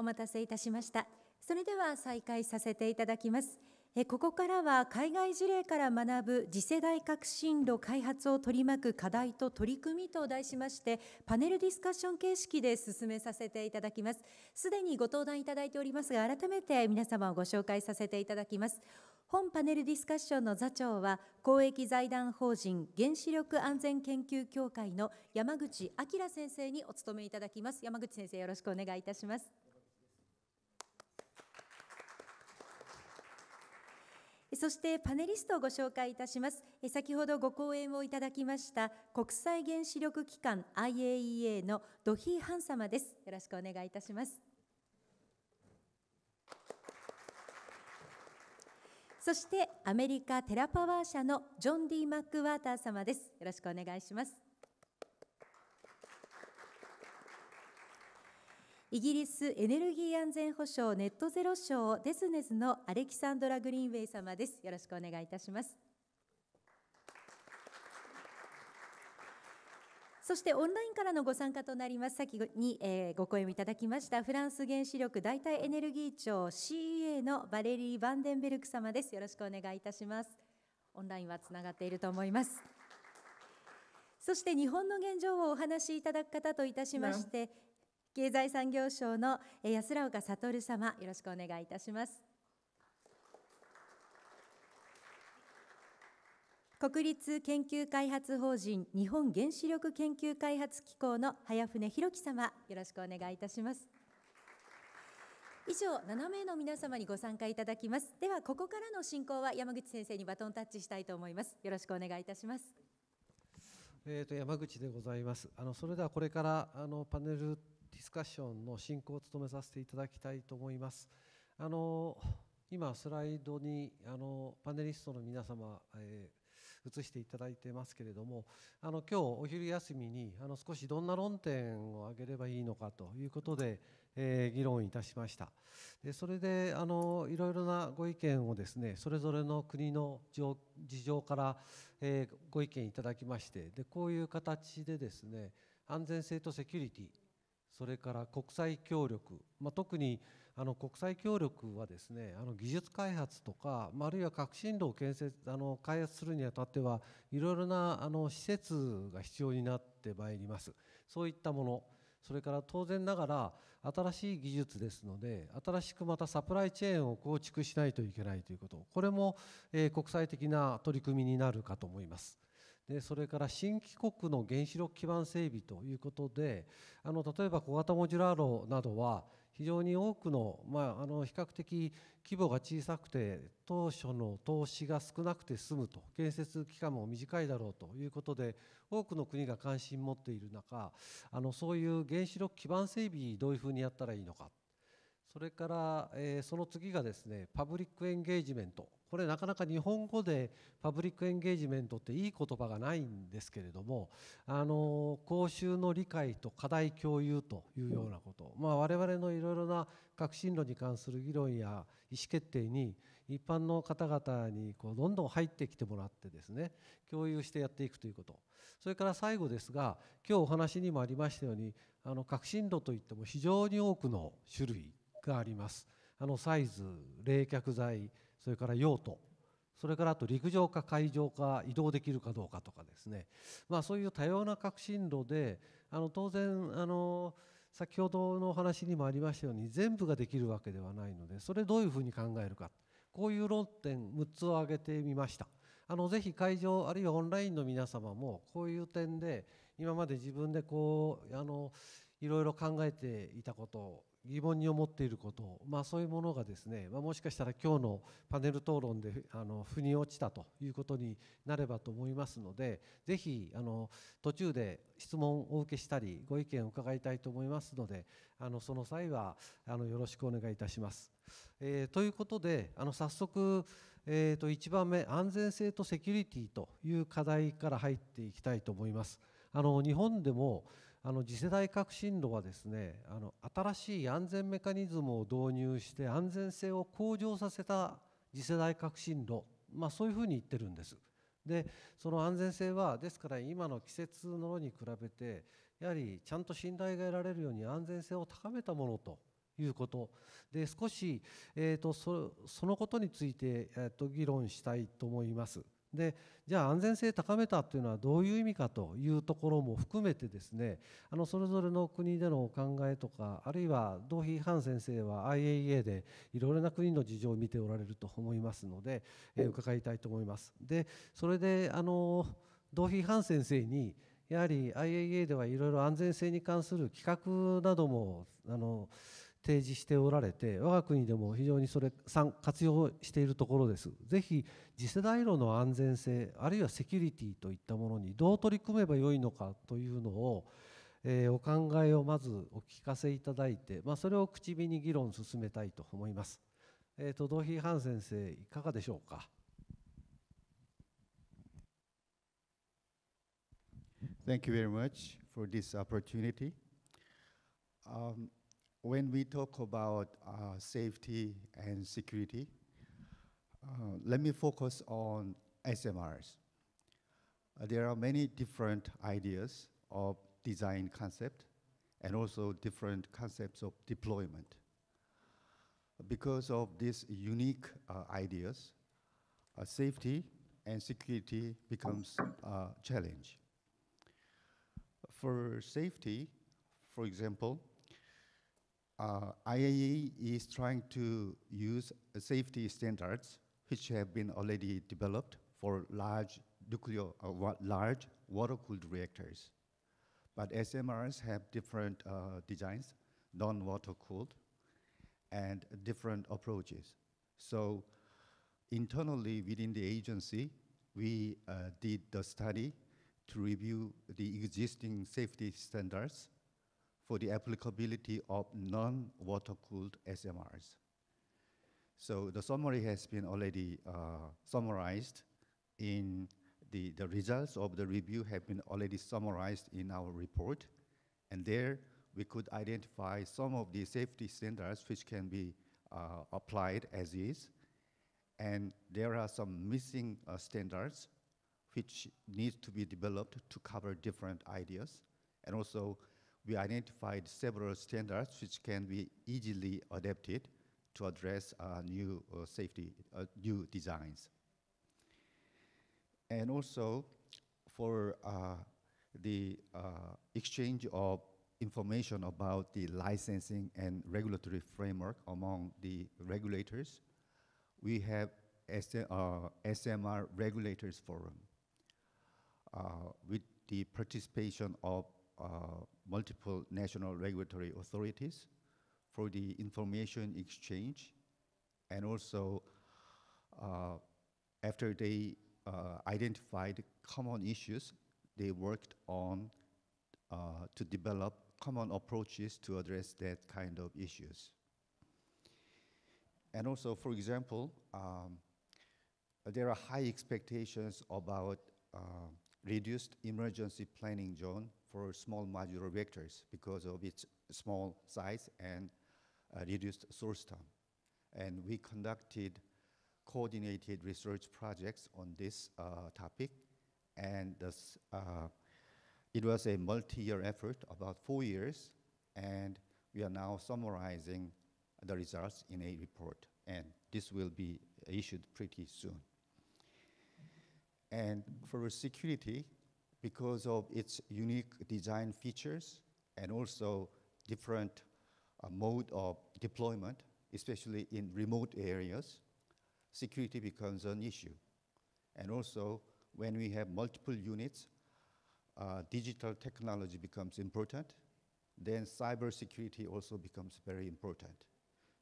お待たせいたしましたそれでは再開させていただきますここからは海外事例から学ぶ次世代革新炉開発を取り巻く課題と取り組みと題しましてパネルディスカッション形式で進めさせていただきますすでにご登壇いただいておりますが改めて皆様をご紹介させていただきます本パネルディスカッションの座長は公益財団法人原子力安全研究協会の山口明先生にお務めいただきます山口先生よろしくお願いいたしますそしてパネリストをご紹介いたします先ほどご講演をいただきました国際原子力機関 IAEA のドヒー・ハン様ですよろしくお願いいたしますそしてアメリカテラパワー社のジョン・ディマックワーター様ですよろしくお願いしますイギリスエネルギー安全保障ネットゼロ賞デスネズのアレキサンドラ・グリーンウェイ様です。よろしくお願いいたします。そしてオンラインからのご参加となります先に、えご声をいただきましたフランス原子力代替エネルギー庁 CEA のバレリー・バンデンベルク様ですよろしくお願いいたしますオンラインはつながっていると思いますそして日本の現状をお話しいただく方といたしまして、経済産業省の安ら岡悟様よろしくお願いいたします国立研究開発法人日本原子力研究開発機構の早船博樹様よろしくお願いいたします以上7名の皆様にご参加いただきますではここからの進行は山口先生にバトンタッチしたいと思いますよろしくお願いいたしますえーと山口でございますあのそれではこれからあのパネルディスカッションの進行を務めさせていただきたいと思います。あの今スライドにあのパネリストの皆様、えー、映していただいてますけれどもあの今日お昼休みにあの少しどんな論点を挙げればいいのかということで、えー、議論いたしましたでそれであのいろいろなご意見をですねそれぞれの国の事情から、えー、ご意見いただきましてでこういう形でですね安全性とセキュリティそれから国際協力、まあ、特にあの国際協力はですねあの技術開発とか、まあ、あるいは革新炉を建設あの開発するにあたってはいろいろなあの施設が必要になってまいりますそういったものそれから当然ながら新しい技術ですので新しくまたサプライチェーンを構築しないといけないということこれも、えー、国際的な取り組みになるかと思います。でそれから新規国の原子力基盤整備ということであの例えば小型モジュラー炉などは非常に多くの,、まあ、あの比較的規模が小さくて当初の投資が少なくて済むと建設期間も短いだろうということで多くの国が関心を持っている中あのそういう原子力基盤整備どういうふうにやったらいいのかそれから、えー、その次がですねパブリックエンゲージメントこれなかなか日本語でパブリックエンゲージメントっていい言葉がないんですけれどもあの公衆の理解と課題共有というようなこと、まあ、我々のいろいろな革新路に関する議論や意思決定に一般の方々にこうどんどん入ってきてもらってですね共有してやっていくということそれから最後ですが今日お話にもありましたようにあの革新炉といっても非常に多くの種類があります。あのサイズ冷却剤それから用途それからあと陸上か海上か移動できるかどうかとかですね、まあ、そういう多様な革新炉であの当然あの先ほどのお話にもありましたように全部ができるわけではないのでそれどういうふうに考えるかこういう論点6つを挙げてみました。あのぜひ会場あるいはオンラインの皆様もこういう点で今まで自分でこうあのいろいろ考えていたこと疑問に思っていること、まあ、そういうものがですね、まあ、もしかしたら今日のパネル討論であの腑に落ちたということになればと思いますのでぜひあの途中で質問をお受けしたりご意見を伺いたいと思いますのであのその際はあのよろしくお願いいたします。えー、ということであの早速、えー、と1番目安全性とセキュリティという課題から入っていきたいと思います。あの日本でもあの次世代革新炉はですねあの新しい安全メカニズムを導入して安全性を向上させた次世代革新炉、まあ、そういうふうに言ってるんです。でその安全性はですから今の季節の炉に比べてやはりちゃんと信頼が得られるように安全性を高めたものということで少し、えーと、そのことについて、えーと議論したいと思います。でじゃあ安全性高めたというのはどういう意味かというところも含めてですねあのそれぞれの国でのお考えとかあるいは同批ハン先生は IAEA でいろいろな国の事情を見ておられると思いますので、えー、伺いたいと思います。でそれであの同批ハン先生にやはり IAEA ではいろいろ安全性に関する企画などもあの提示しておられて我が国でも非常にそれ活用しているところですぜひ次世代炉の安全性あるいはセキュリティといったものにどう取り組めばよいのかというのを、えー、お考えをまずお聞かせいただいて、まあ、それを口火に議論進めたいと思います。えーと、ドヒーハン先生いかがでしょうか。Thank you very much for this opportunity. Um, when we talk about uh, safety and security, uh, let me focus on SMRs. Uh, there are many different ideas of design concept and also different concepts of deployment. Because of these unique uh, ideas, uh, safety and security becomes a uh, challenge. For safety, for example, uh, IAE is trying to use safety standards which have been already developed for large nuclear, uh, large water-cooled reactors. But SMRs have different uh, designs, non-water-cooled, and different approaches. So internally within the agency, we uh, did the study to review the existing safety standards for the applicability of non-water-cooled SMRs. So the summary has been already uh, summarized in the, the results of the review have been already summarized in our report. And there we could identify some of the safety standards which can be uh, applied as is. And there are some missing uh, standards which need to be developed to cover different ideas. And also we identified several standards which can be easily adapted to address uh, new uh, safety, uh, new designs. And also for uh, the uh, exchange of information about the licensing and regulatory framework among the regulators, we have SMR uh, Regulators Forum with the participation of uh, multiple national regulatory authorities for the information exchange and also uh, after they uh, identified common issues, they worked on uh, to develop common approaches to address that kind of issues. And also, for example, um, there are high expectations about uh, reduced emergency planning zone for small modular reactors because of its small size and uh, reduced source time. And we conducted coordinated research projects on this uh, topic. And this, uh, it was a multi-year effort, about four years. And we are now summarizing the results in a report. And this will be issued pretty soon. And for security, because of its unique design features and also different uh, mode of deployment, especially in remote areas, security becomes an issue. And also, when we have multiple units, uh, digital technology becomes important, then cybersecurity also becomes very important.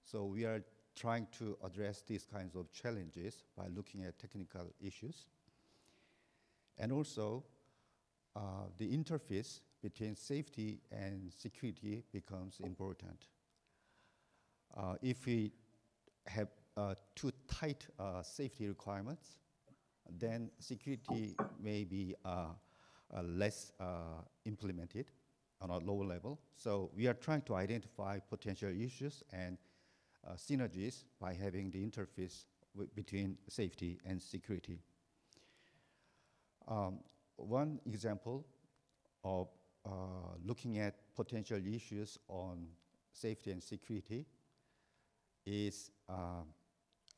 So we are trying to address these kinds of challenges by looking at technical issues. And also, uh, the interface between safety and security becomes important. Uh, if we have uh, too tight uh, safety requirements, then security may be uh, less implemented on a lower level. So we are trying to identify potential issues and synergies by having the interface between safety and security. Um, one example of uh, looking at potential issues on safety and security is uh,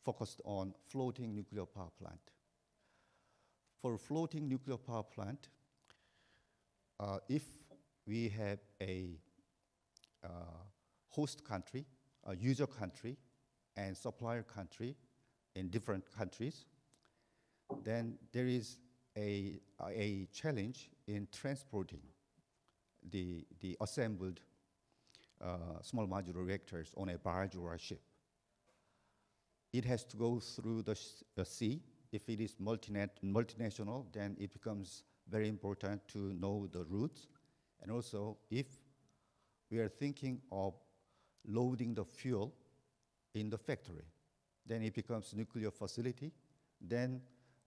focused on floating nuclear power plant. For floating nuclear power plant, uh, if we have a uh, host country, a user country, and supplier country in different countries, then there is a, a challenge in transporting the, the assembled uh, small modular reactors on a barge or a ship. It has to go through the, the sea. If it is multinational, then it becomes very important to know the routes. And also, if we are thinking of loading the fuel in the factory, then it becomes nuclear facility, then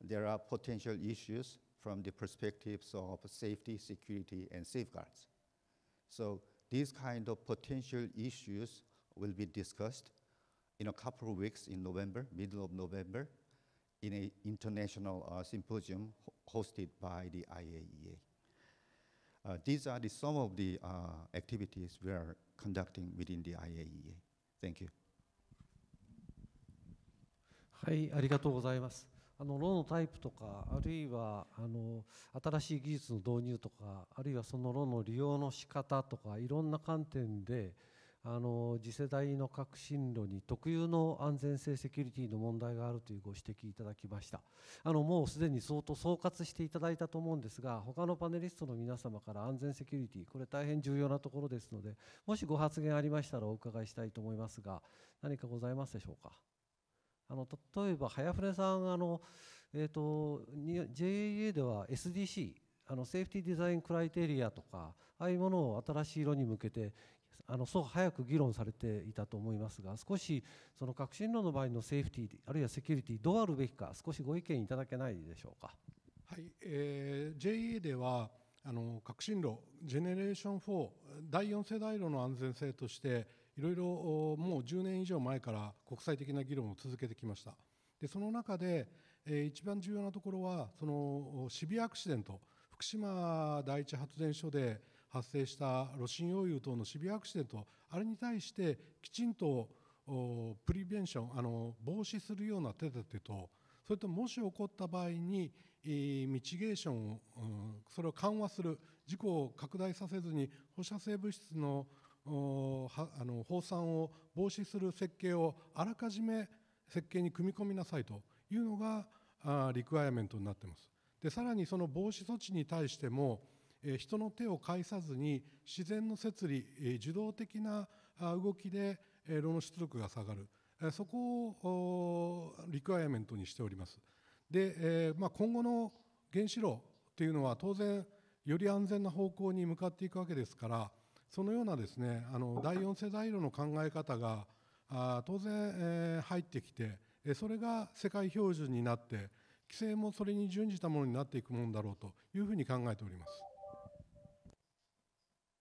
there are potential issues from the perspectives of safety, security, and safeguards. So these kind of potential issues will be discussed in a couple of weeks in November, middle of November, in an international uh, symposium ho hosted by the IAEA. Uh, these are the, some of the uh, activities we are conducting within the IAEA. Thank you. はい、ありがとうございます。あの炉のタイプとかあるいはあの新しい技術の導入とかあるいはその炉の利用の仕方とかいろんな観点であの次世代の革新炉に特有の安全性セキュリティの問題があるというご指摘いただきましたあのもうすでに相当総括していただいたと思うんですが他のパネリストの皆様から安全セキュリティこれ大変重要なところですのでもしご発言ありましたらお伺いしたいと思いますが何かございますでしょうか。あの例えば早船さんあの、えーと、JAA では SDC あのセーフティーデザインクライテリアとかああいうものを新しい色に向けてあのそう早く議論されていたと思いますが少しその革新論の場合のセーフティーあるいはセキュリティどうあるべきか少しご意見いただけないでしょうか。はいえー、JA ではあの革新炉ジェネレーション4第4世代炉の安全性としていろいろもう10年以上前から国際的な議論を続けてきました。でその中で、えー、一番重要なところはそのシビアアクシデント福島第一発電所で発生した炉心溶融等のシビアアクシデントあれに対してきちんとプリベンションあの防止するような手立てとそれともし起こった場合に、えミチゲーションを、うん、それを緩和する事故を拡大させずに放射性物質のあの放散を防止する設計をあらかじめ設計に組み込みなさいというのがあリクワイアメントになっていますでさらにその防止措置に対しても、え人の手を介さずに自然の摂理、え受動的な動きで、え炉の出力が下がる、えそこをリクワイアメントにしておりますで、えまあ、今後の原子炉というのは当然より安全な方向に向かっていくわけですからそのようなですねあの第4世代炉の考え方があ当然、えー、入ってきてそれが世界標準になって規制もそれに準じたものになっていくものだろうというふうに考えております。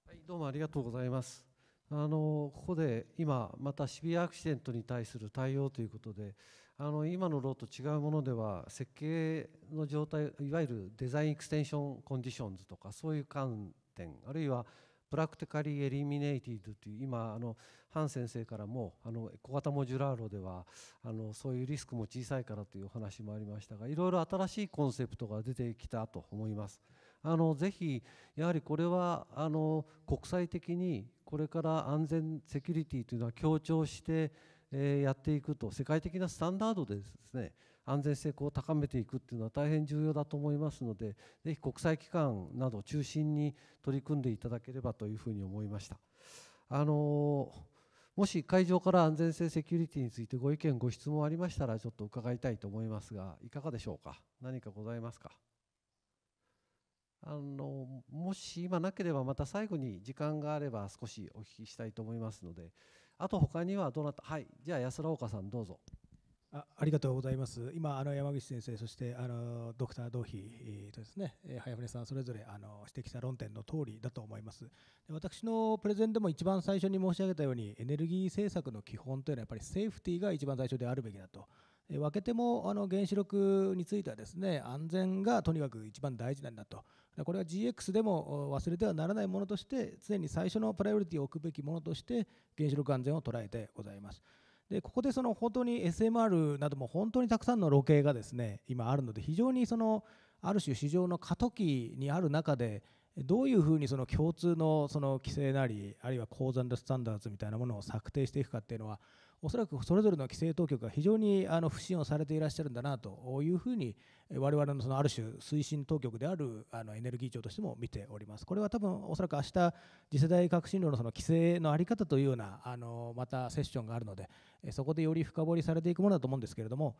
はい、どうもありがとうございます。あのここで今またシビアアクシデントに対する対応ということであの今のローと違うものでは設計の状態いわゆるデザインエクステンションコンディションズとかそういう観点あるいはプラクティカリー・エリミネイティドという今あのハン先生からもあの小型モジュラー炉ではあのそういうリスクも小さいからというお話もありましたがいろいろ新しいコンセプトが出てきたと思います。あのぜひやはりこれはあの国際的にこれから安全セキュリティというのは強調して、えやっていくと世界的なスタンダードでですね安全性を高めていくっていうのは大変重要だと思いますのでぜひ国際機関などを中心に取り組んでいただければというふうに思いました。あのもし会場から安全性セキュリティについてご意見ご質問ありましたらちょっと伺いたいと思いますがいかがでしょうか何かございますかあのもし今なければまた最後に時間があれば少しお聞きしたいと思いますのであと他にはどなたはいじゃあ安ら岡さんどうぞ。あありがとうございます。今、あの山口先生、そしてあのドクター・ドーヒとですね、早船さん、それぞれあの指摘した論点の通りだと思います。で私のプレゼンでも一番最初に申し上げたように、エネルギー政策の基本というのは、やっぱりセーフティーが一番最初であるべきだと。分けてもあの原子力についてはですね安全がとにかく一番大事なんだとこれは GX でも忘れてはならないものとして常に最初のプライオリティを置くべきものとして原子力安全を捉えてございますでここでその本当に SMR なども本当にたくさんのロケがですね今あるので非常にそのある種市場の過渡期にある中でどういうふうにその共通のその規制なりあるいは鉱山スタンダードみたいなものを策定していくかっていうのはおそらくそれぞれの規制当局が非常にあの不信をされていらっしゃるんだなというふうに我々のそのある種推進当局であるあのエネルギー庁としても見ております。これは多分おそらく明日次世代革新炉のその規制の在り方というようなあのまたセッションがあるのでそこでより深掘りされていくものだと思うんですけれども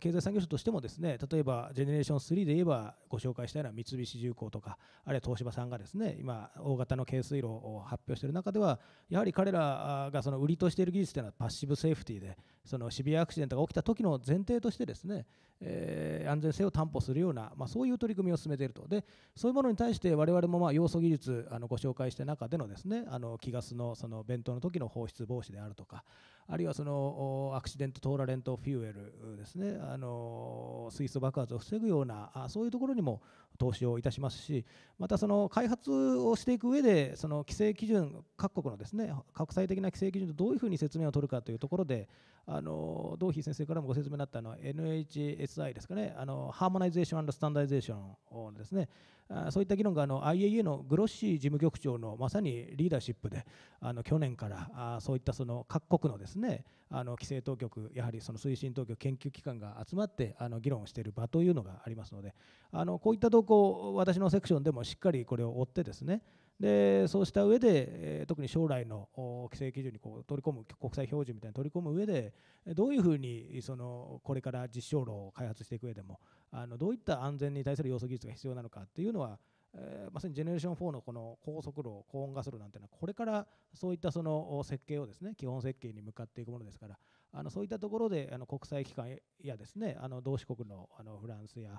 経済産業省としてもですね例えばジェネレーション3で言えばご紹介したような三菱重工とかあるいは東芝さんがですね今大型の軽水炉を発表している中ではやはり彼らがその売りとしている技術というのはパッシブセーフティーでそのシビアアクシデントが起きた時の前提としてですね、えー、安全性を担保するような、まあ、そういう取り組みを進めているとでそういうものに対して我々もまあ要素技術あのご紹介した中でのですねあの気ガスのその弁当の時の放出防止であるとかあるいはそのアクシデントトーラレントフューエルですねあの水素爆発を防ぐようなあそういうところにも投資をいたしますしまたその開発をしていく上でその規制基準各国のですね国際的な規制基準とどういうふうに説明を取るかというところであの同飛先生からもご説明になったのは NHSI ですかねあのハーモナイゼーションスタンダイゼーションですねあそういった議論があの IAEA のグロッシ事務局長のまさにリーダーシップであの去年からあそういったその各国のですねあの規制当局やはりその推進当局研究機関が集まってあの議論をしている場というのがありますのであのこういった動向を私のセクションでもしっかりこれを追ってですねでそうした上で、特に将来の規制基準にこう取り込む国際標準みたいに取り込む上でどういうふうにそのこれから実証路を開発していく上でもあのどういった安全に対する要素技術が必要なのかっていうのは、えまさにジェネレーション4のこの高速炉高温ガス炉なんていうのはこれからそういったその設計をですね基本設計に向かっていくものですからあのそういったところであの国際機関やですねあの同志国のあのフランスや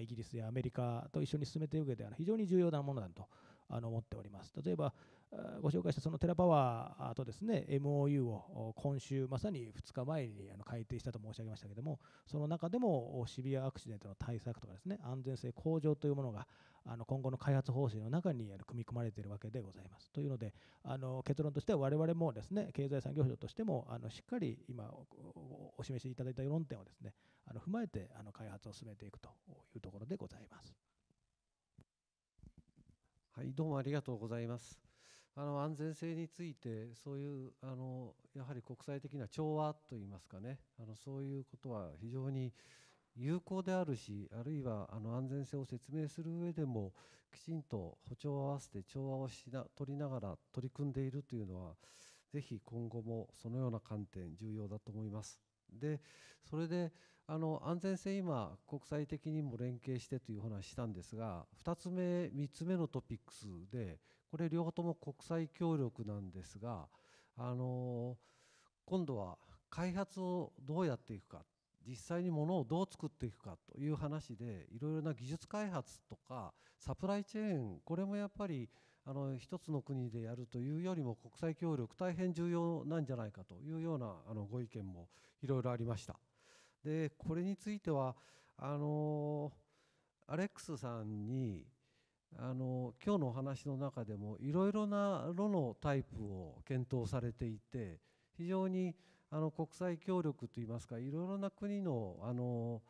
イギリスやアメリカと一緒に進めていく上では非常に重要なものだとあの思っております例えばご紹介したそのテラパワーとですね MOU を今週まさに2日前にあの改定したと申し上げましたけれどもその中でもシビアアクシデントの対策とかですね安全性向上というものがあの今後の開発方針の中に組み込まれているわけでございますというので結論としては我々もですね経済産業省としてもあのしっかり今お示しいただいた論点をですねあの踏まえてあの開発を進めていくというところでございます。はい、どうもありがとうございます。あの安全性について、そういうあのやはり国際的な調和といいますかね、あのそういうことは非常に有効であるし、あるいはあの安全性を説明する上でも、きちんと歩調を合わせて調和をしな取りながら取り組んでいるというのは、ぜひ今後もそのような観点、重要だと思います。でそれであの安全性今国際的にも連携してという話したんですが2つ目3つ目のトピックスでこれ両方とも国際協力なんですがあの今度は開発をどうやっていくか実際にものをどう作っていくかという話でいろいろな技術開発とかサプライチェーンこれもやっぱりあの一つの国でやるというよりも国際協力大変重要なんじゃないかというようなあのご意見もいろいろありました。でこれについてはあのアレックスさんにあの今日のお話の中でもいろいろな炉のタイプを検討されていて非常にあの国際協力といいますかいろいろな国のあの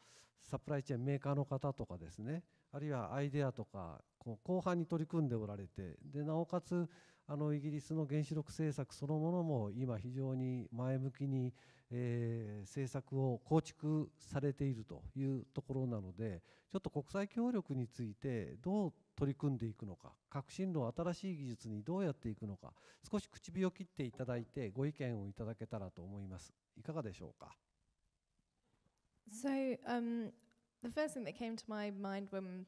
サプライチェーンメーカーの方とかですねあるいはアイデアとか後半に取り組んでおられてでなおかつあのイギリスの原子力政策そのものも今非常に前向きにえー、政策を構築されているというところなのでちょっと国際協力についてどう取り組んでいくのか革新論新しい技術にどうやっていくのか少し口火を切っていただいてご意見をいただけたらと思いますいかがでしょうか So um, the first thing that came to my mind when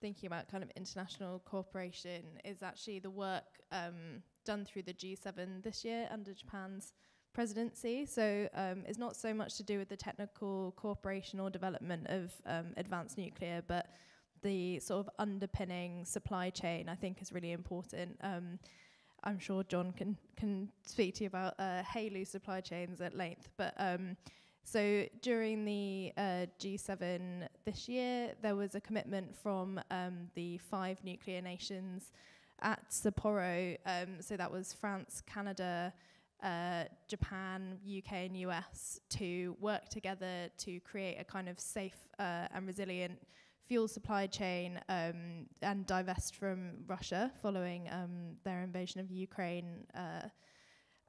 thinking about kind of international cooperation is actually the work um, done through the G7 this year under Japan's presidency. So um, it's not so much to do with the technical cooperation or development of um, advanced nuclear, but the sort of underpinning supply chain, I think, is really important. Um, I'm sure John can can speak to you about uh, HALU supply chains at length, but um, so during the uh, G7 this year, there was a commitment from um, the five nuclear nations at Sapporo. Um, so that was France, Canada, uh, Japan, UK, and US to work together to create a kind of safe uh, and resilient fuel supply chain um, and divest from Russia following um, their invasion of Ukraine. Uh,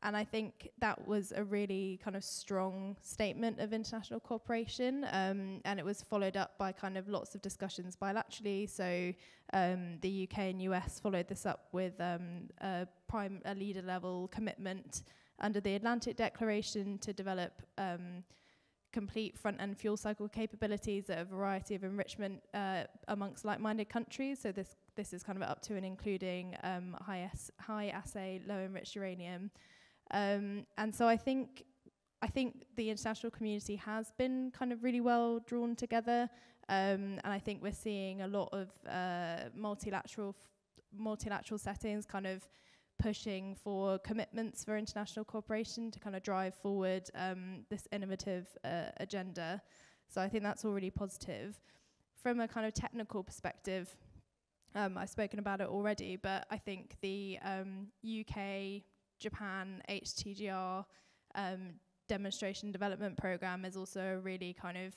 and I think that was a really kind of strong statement of international cooperation. Um, and it was followed up by kind of lots of discussions bilaterally. So um, the UK and US followed this up with um, a, prime, a leader level commitment under the Atlantic Declaration to develop um, complete front-end fuel cycle capabilities at a variety of enrichment uh, amongst like-minded countries. So this this is kind of up to and including um, high, high assay, low enriched uranium. Um, and so I think I think the international community has been kind of really well drawn together, um, and I think we're seeing a lot of uh, multilateral multilateral settings kind of pushing for commitments for international cooperation to kind of drive forward um, this innovative uh, agenda. So I think that's all really positive. From a kind of technical perspective, um, I've spoken about it already, but I think the um, UK, Japan, HTGR um, demonstration development program is also a really kind of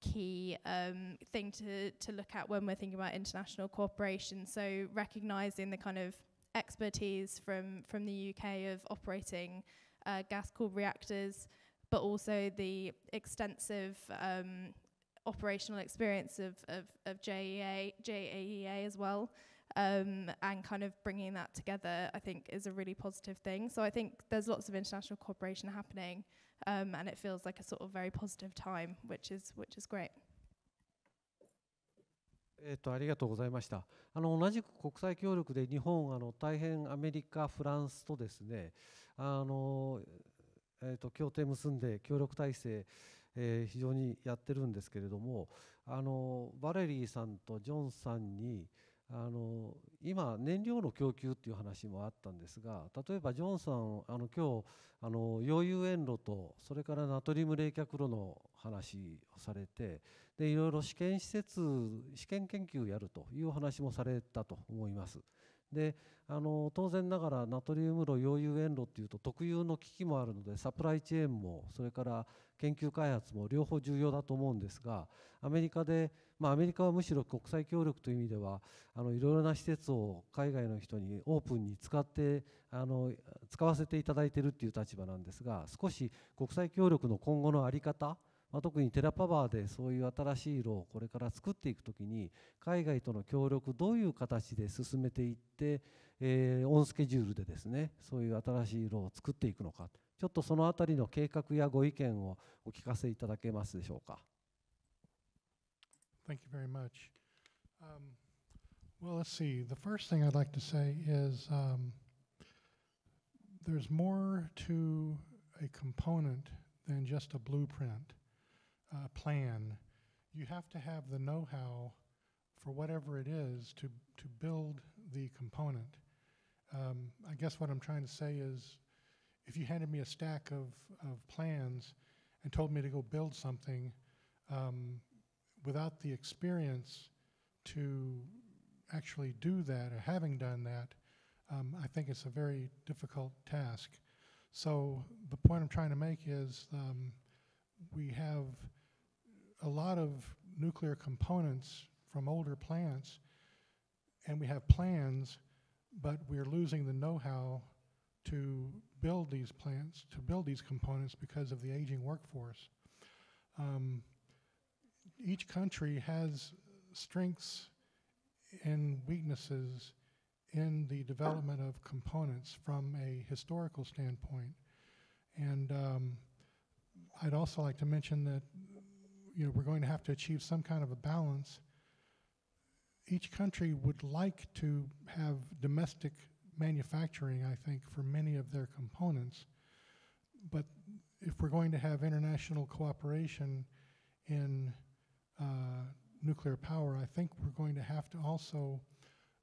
key um, thing to, to look at when we're thinking about international cooperation. So recognizing the kind of expertise from, from the UK of operating uh, gas cooled reactors, but also the extensive um, operational experience of, of, of JEA, JAEA as well. Um, and kind of bringing that together, I think, is a really positive thing. So I think there's lots of international cooperation happening, um, and it feels like a sort of very positive time, which is which is great. えっと、ありがとうございましたあの同じく国際協力で日本あの大変アメリカフランスとですねあの、えっと、と協定結んで協力体制、えー、非常にやってるんですけれどもあのバレリーさんとジョンさんにあの今、燃料の供給っていう話もあったんですが例えばジョンさん、あの今日あの溶融塩炉とそれからナトリウム冷却炉の話をされてでいろいろ試験施設試験研究をやるという話もされたと思います。であの当然ながらナトリウム炉溶融塩炉っていうと特有の危機もあるのでサプライチェーンもそれから研究開発も両方重要だと思うんですがアメリカでまあ、アメリカはむしろ国際協力という意味ではあのいろいろな施設を海外の人にオープンに使ってあの使わせていただいているという立場なんですが少し国際協力の今後の在り方まあ、特にテラパワーでそういう新しい色をこれから作っていく時に海外との協力どういう形で進めていって、えオンスケジュールでですねそういう新しい色を作っていくのかちょっとその辺りの計画やご意見をお聞かせいただけますでしょうか。Thank you very much. Um, well, let's see. The first thing I'd like to say is um, there's more to a component than just a blueprint, a plan. You have to have the know how for whatever it is to, to build the component. Um, I guess what I'm trying to say is if you handed me a stack of, of plans and told me to go build something, um, without the experience to actually do that or having done that, um, I think it's a very difficult task. So the point I'm trying to make is um, we have a lot of nuclear components from older plants, and we have plans, but we're losing the know-how to build these plants, to build these components because of the aging workforce. Um, each country has strengths and weaknesses in the development of components from a historical standpoint. And um, I'd also like to mention that you know we're going to have to achieve some kind of a balance. Each country would like to have domestic manufacturing, I think, for many of their components. But if we're going to have international cooperation in uh, nuclear power, I think we're going to have to also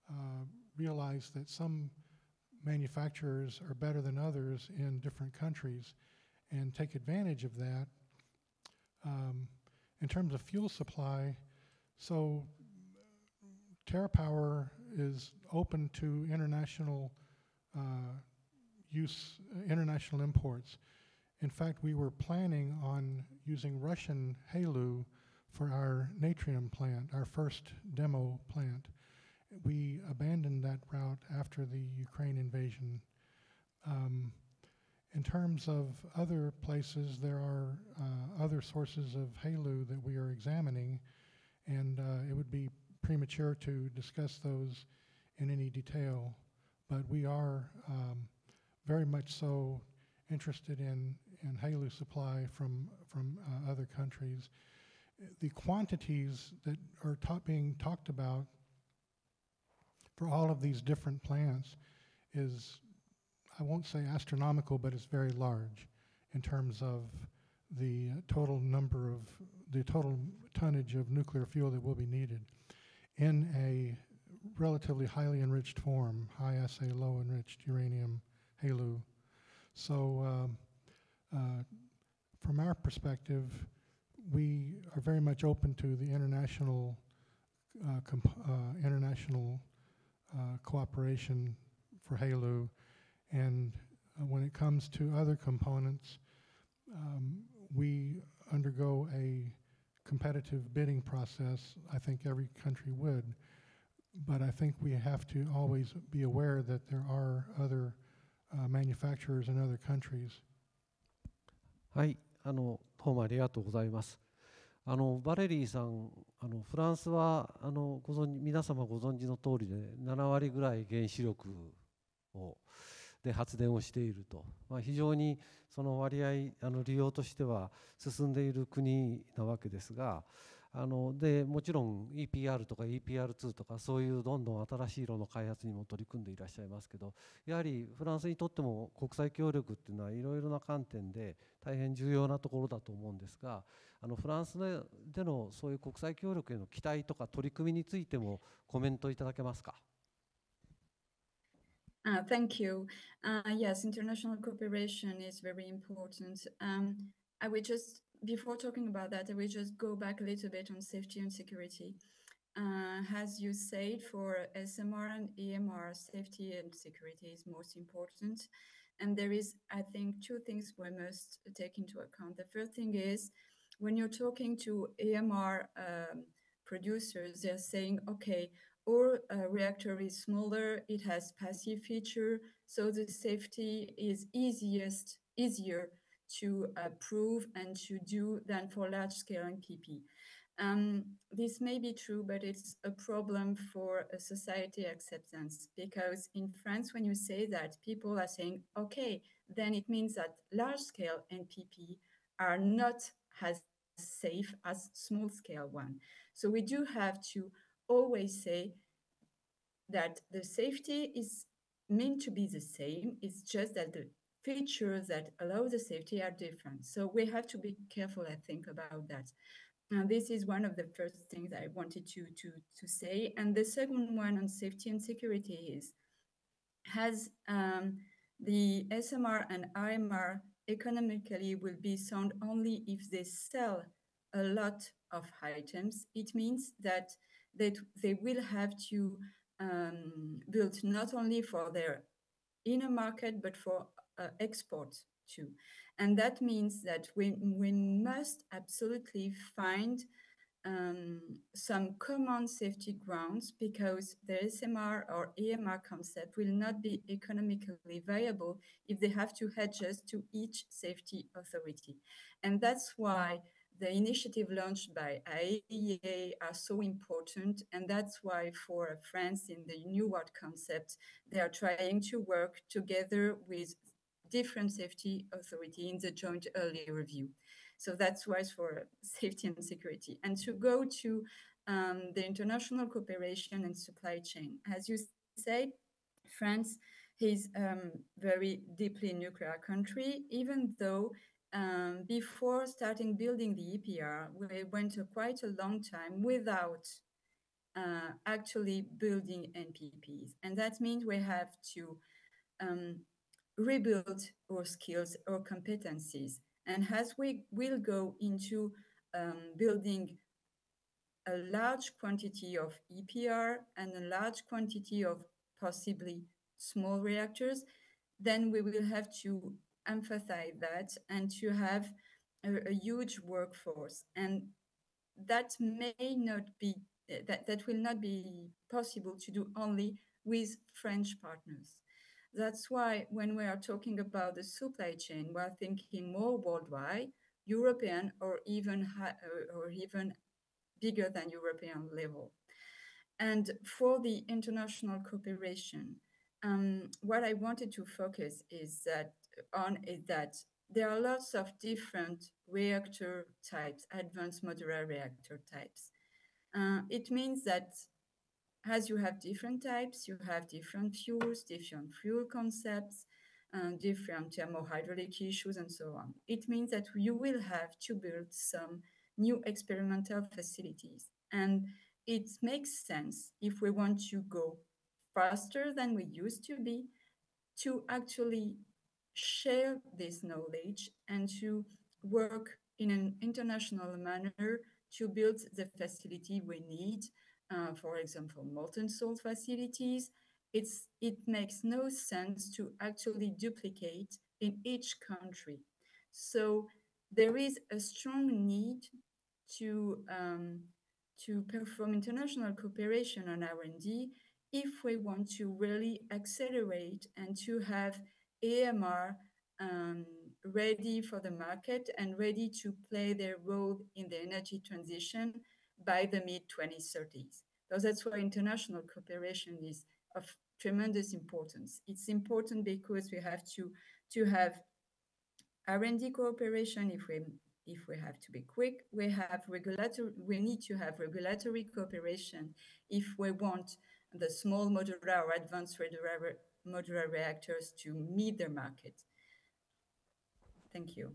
uh, realize that some manufacturers are better than others in different countries and take advantage of that. Um, in terms of fuel supply, so TerraPower is open to international uh, use, uh, international imports. In fact, we were planning on using Russian HALU for our Natrium plant, our first demo plant. We abandoned that route after the Ukraine invasion. Um, in terms of other places, there are uh, other sources of HALU that we are examining, and uh, it would be premature to discuss those in any detail, but we are um, very much so interested in, in HALU supply from, from uh, other countries the quantities that are being talked about for all of these different plants is, I won't say astronomical, but it's very large in terms of the total number of the total tonnage of nuclear fuel that will be needed in a relatively highly enriched form, high assay, low enriched uranium HALU. So um, uh, from our perspective, we are very much open to the international uh, uh, international uh, cooperation for HALU, and when it comes to other components, um, we undergo a competitive bidding process. I think every country would, but I think we have to always be aware that there are other uh, manufacturers in other countries. はい、あのどうもありがとうございます。あのバレリーさんあのフランスはあのご存皆様ご存知の通りで7割ぐらい原子力をで発電をしていると、まあ、非常にその割合あの利用としては進んでいる国なわけですがあのでもちろん EPR とか EPR2 とかそういうどんどん新しい色の開発にも取り組んでいらっしゃいますけどやはりフランスにとっても国際協力っていうのはいろいろな観点で大変重要なところだと思うんですがあのフランスでのそういう国際協力への期待とか取り組みについてもコメントいただけますか。Uh, thank you. Uh, yes, international cooperation is very important. Um, I would just before talking about that, I will just go back a little bit on safety and security. Uh, as you said, for SMR and EMR, safety and security is most important. And there is, I think, two things we must take into account. The first thing is when you're talking to EMR um, producers, they're saying, okay, our uh, reactor is smaller, it has passive feature, so the safety is easiest, easier to prove and to do than for large scale NPP. Um, this may be true, but it's a problem for a society acceptance because in France, when you say that, people are saying, okay, then it means that large scale NPP are not as safe as small scale one. So we do have to always say that the safety is meant to be the same. It's just that the features that allow the safety are different. So we have to be careful, I think, about that. Now, this is one of the first things I wanted to, to, to say. And the second one on safety and security is, has um, the SMR and RMR economically will be sound only if they sell a lot of items. It means that they, they will have to um, build not only for their inner market, but for uh, export to. And that means that we, we must absolutely find um, some common safety grounds because the SMR or EMR concept will not be economically viable if they have to adjust to each safety authority. And that's why the initiative launched by IAEA are so important, and that's why for France in the New World concept, they are trying to work together with different safety authority in the joint early review. So that's wise for safety and security. And to go to um, the international cooperation and supply chain, as you say, France is um, very deeply nuclear country, even though um, before starting building the EPR, we went a quite a long time without uh, actually building NPPs. And that means we have to um, rebuild our skills or competencies. And as we will go into um, building a large quantity of EPR and a large quantity of possibly small reactors, then we will have to emphasize that and to have a, a huge workforce. And that may not be that, that will not be possible to do only with French partners. That's why when we are talking about the supply chain, we're thinking more worldwide, European, or even high, or even bigger than European level. And for the international cooperation, um, what I wanted to focus is that on is that there are lots of different reactor types, advanced modular reactor types. Uh, it means that as you have different types, you have different fuels, different fuel concepts, and different thermohydraulic issues, and so on. It means that you will have to build some new experimental facilities. And it makes sense if we want to go faster than we used to be to actually share this knowledge and to work in an international manner to build the facility we need uh, for example, molten salt facilities, it's, it makes no sense to actually duplicate in each country. So there is a strong need to, um, to perform international cooperation on R&D if we want to really accelerate and to have AMR um, ready for the market and ready to play their role in the energy transition by the mid 2030s. So that's why international cooperation is of tremendous importance. It's important because we have to, to have R&D cooperation if we if we have to be quick, we have regulatory we need to have regulatory cooperation if we want the small modular or advanced modular, modular reactors to meet the market. Thank you.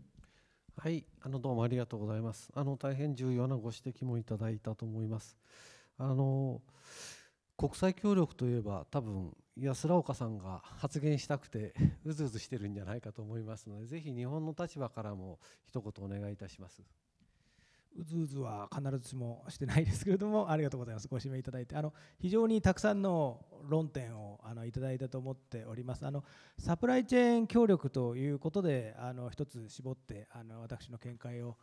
Hi, あのどうもありがとうございます。あの大変重要なご指摘もいただいたと思います。あの国際協力といえば多分安ら岡さんが発言したくてうずうずしてるんじゃないかと思いますのでぜひ日本の立場からも一言お願いいたします。うずうずは必ずしもしてないですけれどもありがとうございますご指名いただいてあの非常にたくさんの論点をあのいただいたと思っておりますあのサプライチェーン協力ということであの一つ絞ってあの私の見解を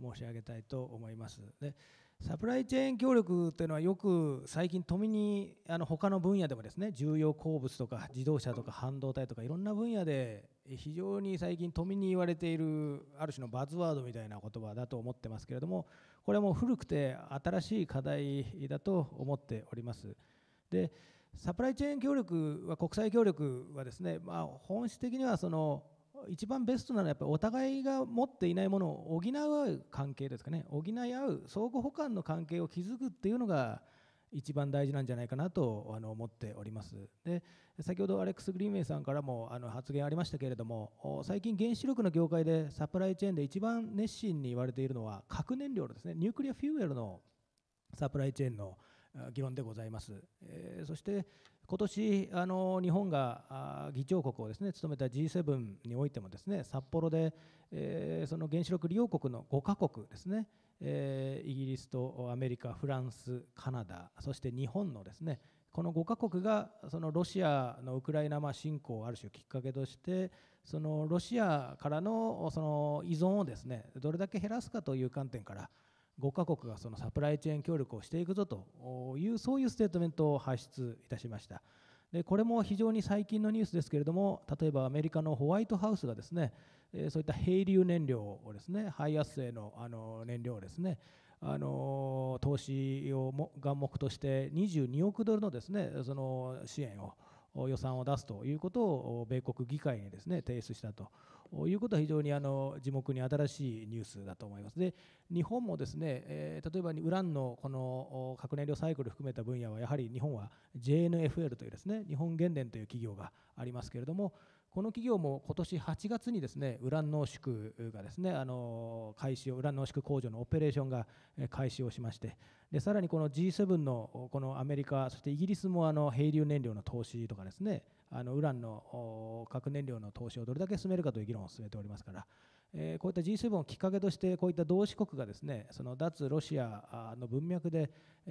申し上げたいと思いますでサプライチェーン協力というのはよく最近富にあの他の分野でもですね重要鉱物とか自動車とか半導体とかいろんな分野で非常に最近富に言われているある種のバズワードみたいな言葉だと思ってますけれどもこれはもう古くて新しい課題だと思っております。でサプライチェーン協力は国際協力はですね、まあ、本質的にはその一番ベストなのはやっぱりお互いが持っていないものを補う関係ですかね補い合う相互補完の関係を築くっていうのが一番大事なんじゃないかなとあの思っておりますで先ほどアレックス・グリーンウェイさんからもあの発言ありましたけれども最近原子力の業界でサプライチェーンで一番熱心に言われているのは核燃料のですねニュークリアフューエルのサプライチェーンの議論でございます、えー、そして今年あの日本が議長国をですね務めた G7 においてもですね札幌で、えー、その原子力利用国の5カ国ですね、えー、イギリスとアメリカフランスカナダそして日本のですねこの5カ国がそのロシアのウクライナ侵攻をある種きっかけとしてそのロシアからのその依存をですねどれだけ減らすかという観点から5カ国がそのサプライチェーン協力をしていくぞというそういうステートメントを発出いたしました。でこれも非常に最近のニュースですけれども例えばアメリカのホワイトハウスがですねそういった平流燃料をですね廃圧性のあの燃料をですねあの投資をも眼目として22億ドルのですねその支援を予算を出すということを米国議会にですね提出したとということは非常にあの地目に新しいニュースだと思います。で日本もですね、えー、例えばウランのこの核燃料サイクル含めた分野はやはり日本は JNFL というですね日本原電という企業がありますけれどもこの企業も今年8月にですねウラン濃縮がですねあの開始をウラン濃縮工場のオペレーションが開始をしましてでさらにこの G7 のこのアメリカそしてイギリスもあの平流燃料の投資とかですねあのウランの核燃料の投資をどれだけ進めるかという議論を進めておりますから、えこういった G7 をきっかけとしてこういった同志国がですねその脱ロシアの文脈で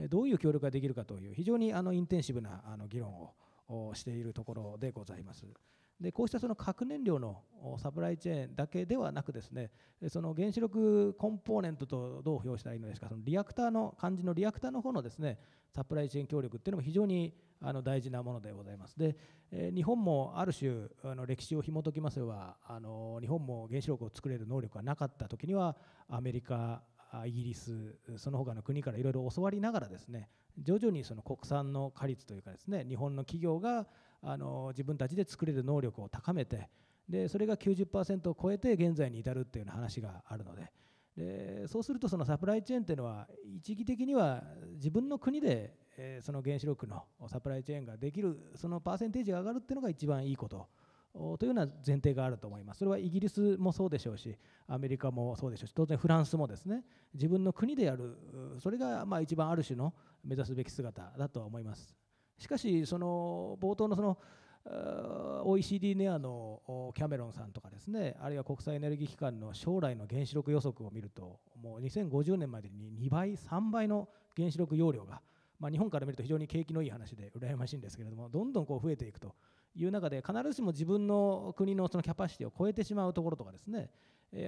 どういう協力ができるかという非常にあのインテンシブなあの議論をしているところでございます。でこうしたその核燃料のサプライチェーンだけではなくですねその原子力コンポーネントとどう表したらいいのですかそのリアクターの漢字のリアクターの方のですねサプライチェーン協力っていうのも非常にあの大事なものでございますで、え日本もある種あの歴史を紐解きますはあの日本も原子力を作れる能力がなかった時にはアメリカイギリスその他の国からいろいろ教わりながらですね徐々にその国産の果率というかですね日本の企業があの自分たちで作れる能力を高めてでそれが90%を超えて現在に至るというような話があるのででそうするとそのサプライチェーンっていうのは一義的には自分の国で、えその原子力のサプライチェーンができるそのパーセンテージが上がるっていうのが一番いいこと。というような前提があると思います。それはイギリスもそうでしょうし、アメリカもそうでしょうし、当然フランスもですね、自分の国でやる、それがまあ一番ある種の目指すべき姿だと思います。しかしその冒頭のその OECD ネアのキャメロンさんとかですねあるいは国際エネルギー機関の将来の原子力予測を見るともう2050年までに2倍3倍の原子力容量が、まあ、日本から見ると非常に景気のいい話で羨ましいんですけれどもどんどんこう増えていくという中で必ずしも自分の国のそのキャパシティを超えてしまうところとかですね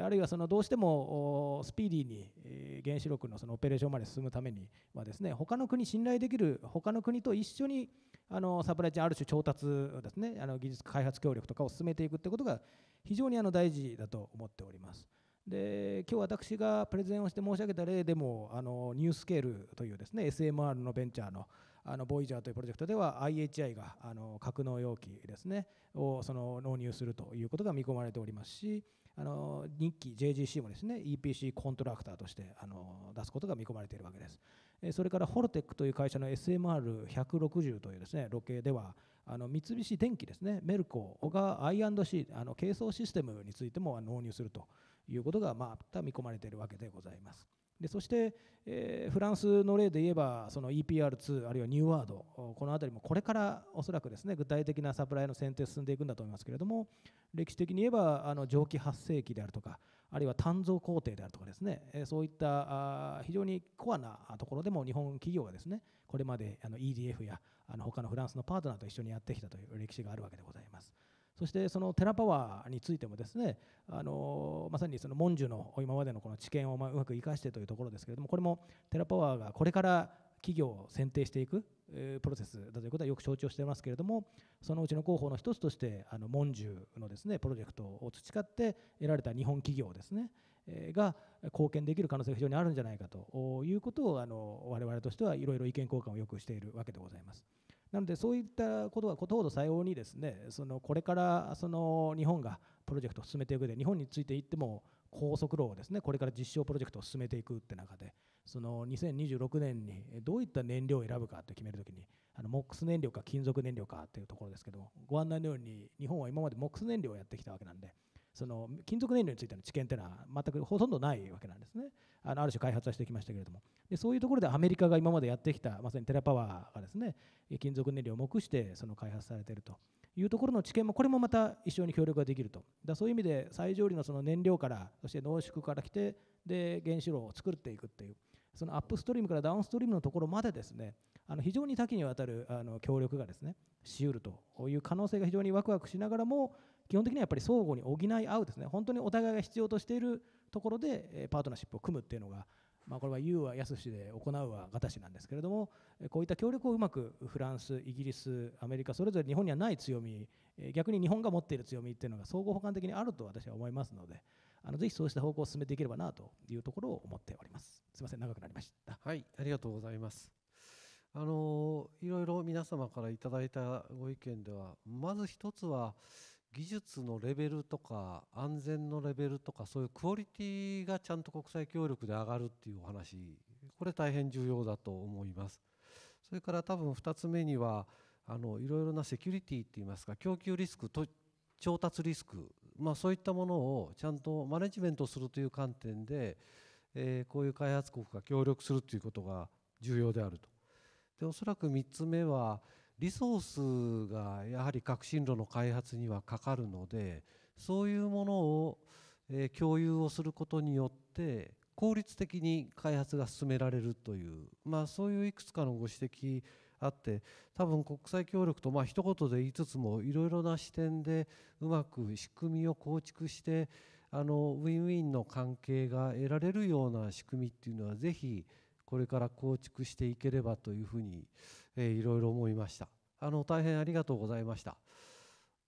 あるいはそのどうしてもスピーディーに原子力のそのオペレーションまで進むためにはですね他の国信頼できる他の国と一緒にあのサプライチェーンある種調達ですねあの技術開発協力とかを進めていくってことが非常にあの大事だと思っております。で今日私がプレゼンをして申し上げた例でもあのニュースケールというですね SMR のベンチャーのあのボイジャーというプロジェクトでは IHI があの格納容器ですねをその納入するということが見込まれておりますしあの日記 JGC もですね EPC コントラクターとしてあの出すことが見込まれているわけですそれからホルテックという会社の SMR160 というですねロケではあの三菱電機ですねメルコが I&C あのシステムについても納入するということがまた見込まれているわけでございます。でそして、えー、フランスの例で言えばその EPR2 あるいはニューワードこの辺りもこれからおそらくですね具体的なサプライの選定進んでいくんだと思いますけれども歴史的に言えばあの蒸気発生器であるとかあるいは炭造工程であるとかですね、えー、そういったあ非常にコアなところでも日本企業がですねこれまであの EDF やあの他のフランスのパートナーと一緒にやってきたという歴史があるわけでございます。そしてそのテラパワーについてもですねあのまさにその文殊の今までのこの知見をうまく生かしてというところですけれどもこれもテラパワーがこれから企業を選定していくプロセスだということはよく承知をしていますけれどもそのうちの候補の一つとしてあのモンジュのですねプロジェクトを培って得られた日本企業ですねが貢献できる可能性が非常にあるんじゃないかということをあの我々としてはいろいろ意見交換をよくしているわけでございます。なのでそういったことはことほどさようにですねそのこれからその日本がプロジェクトを進めていくで日本について言っても高速炉をですねこれから実証プロジェクトを進めていくって中でその2026年にどういった燃料を選ぶかって決めるときにあの MOX 燃料か金属燃料かっていうところですけどご案内のように日本は今まで MOX 燃料をやってきたわけなんでその金属燃料についての知見というのは全くほとんどないわけなんですね。あのある種開発はしてきましたけれどもでそういうところでアメリカが今までやってきたまさにテラパワーがですね金属燃料を目してその開発されているというところの知見もこれもまた一緒に協力ができるとだそういう意味で最上流のその燃料からそして濃縮から来てで原子炉を作っていくっていうそのアップストリームからダウンストリームのところまでですねあの非常に多岐にわたるあの協力がですねしうるという可能性が非常にワクワクしながらも基本的にはやっぱり相互に補い合うですね本当にお互いが必要としているところでパートナーシップを組むっていうのが、まあ、これは言うはやすしで行うはがたしなんですけれどもこういった協力をうまくフランスイギリスアメリカそれぞれ日本にはない強み逆に日本が持っている強みっていうのが相互補完的にあると私は思いますのであのぜひそうした方向を進めていければなというところを思っておりますすいません長くなりましたはいありがとうございますあのいろいろ皆様からいただいたご意見ではまず一つは技術のレベルとか安全のレベルとかそういうクオリティがちゃんと国際協力で上がるっていうお話これ大変重要だと思います。それから多分2つ目にはあのいろいろなセキュリティっていいますか供給リスクと調達リスク、まあ、そういったものをちゃんとマネジメントするという観点で、えー、こういう開発国が協力するということが重要であると。でおそらく3つ目はリソースがやはり革新炉の開発にはかかるのでそういうものを共有をすることによって効率的に開発が進められるという、まあ、そういういくつかのご指摘あって多分国際協力とまあ一言で言いつつもいろいろな視点でうまく仕組みを構築してあのウィンウィンの関係が得られるような仕組みっていうのはぜひこれから構築していければというふうにえー、いろいろ思いましたあの大変ありがとうございました、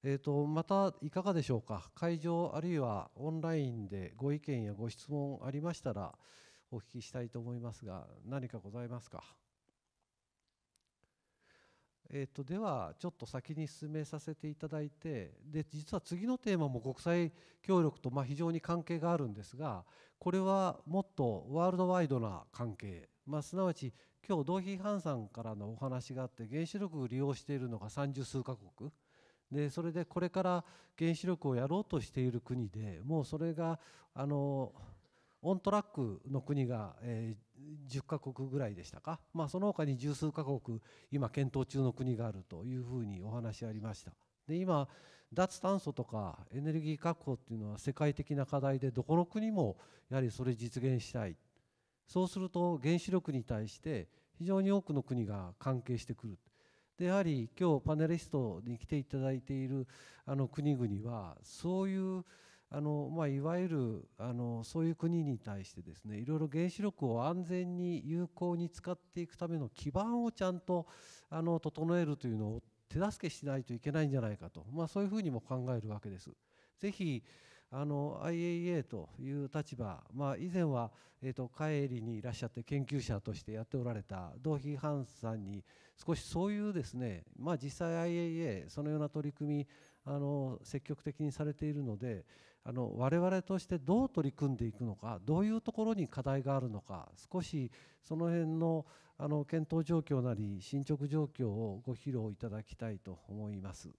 えーと、またいかがでしょうか会場あるいはオンラインでご意見やご質問ありましたらお聞きしたいと思いますが何かございますかえーと、ではちょっと先に進めさせていただいてで実は次のテーマも国際協力とまあ非常に関係があるんですがこれはもっとワールドワイドな関係、まあ、すなわち今日同批判さんからのお話があって原子力を利用しているのが三十数カ国でそれでこれから原子力をやろうとしている国でもうそれがあのオントラックの国が、えー、10カ国ぐらいでしたか、まあ、その他に十数カ国今検討中の国があるというふうにお話ありました。で今脱炭素とかエネルギー確保っていうのは世界的な課題でどこの国もやはりそれ実現したいそうすると原子力に対して非常に多くの国が関係してくる。でやはり今日パネリストに来ていただいているあの国々はそういうあの、まあ、いわゆるあのそういう国に対してですねいろいろ原子力を安全に有効に使っていくための基盤をちゃんとあの整えるというのを手助けしないといけないんじゃないかと、まあ、そういうふうにも考えるわけです。ぜひあの IAEA という立場、まあ、以前は、えーと、帰りにいらっしゃって研究者としてやっておられた同批判さんに少しそういうですね、まあ、実際 IAEA そのような取り組みあの積極的にされているのであの我々としてどう取り組んでいくのかどういうところに課題があるのか少しその辺のあの検討状況なり進捗状況をご披露いただきたいと思います。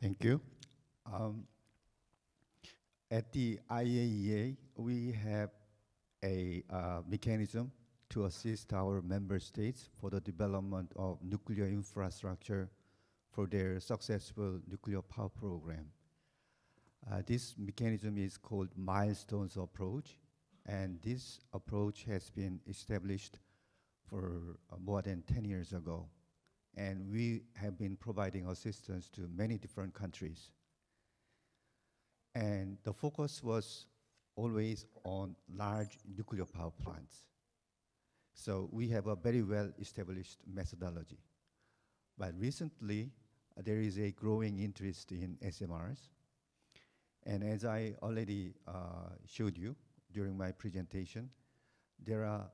Thank you. Um, at the IAEA, we have a uh, mechanism to assist our member states for the development of nuclear infrastructure for their successful nuclear power program. Uh, this mechanism is called milestones approach, and this approach has been established for uh, more than 10 years ago and we have been providing assistance to many different countries. And the focus was always on large nuclear power plants. So we have a very well-established methodology. But recently, uh, there is a growing interest in SMRs. And as I already uh, showed you during my presentation, there are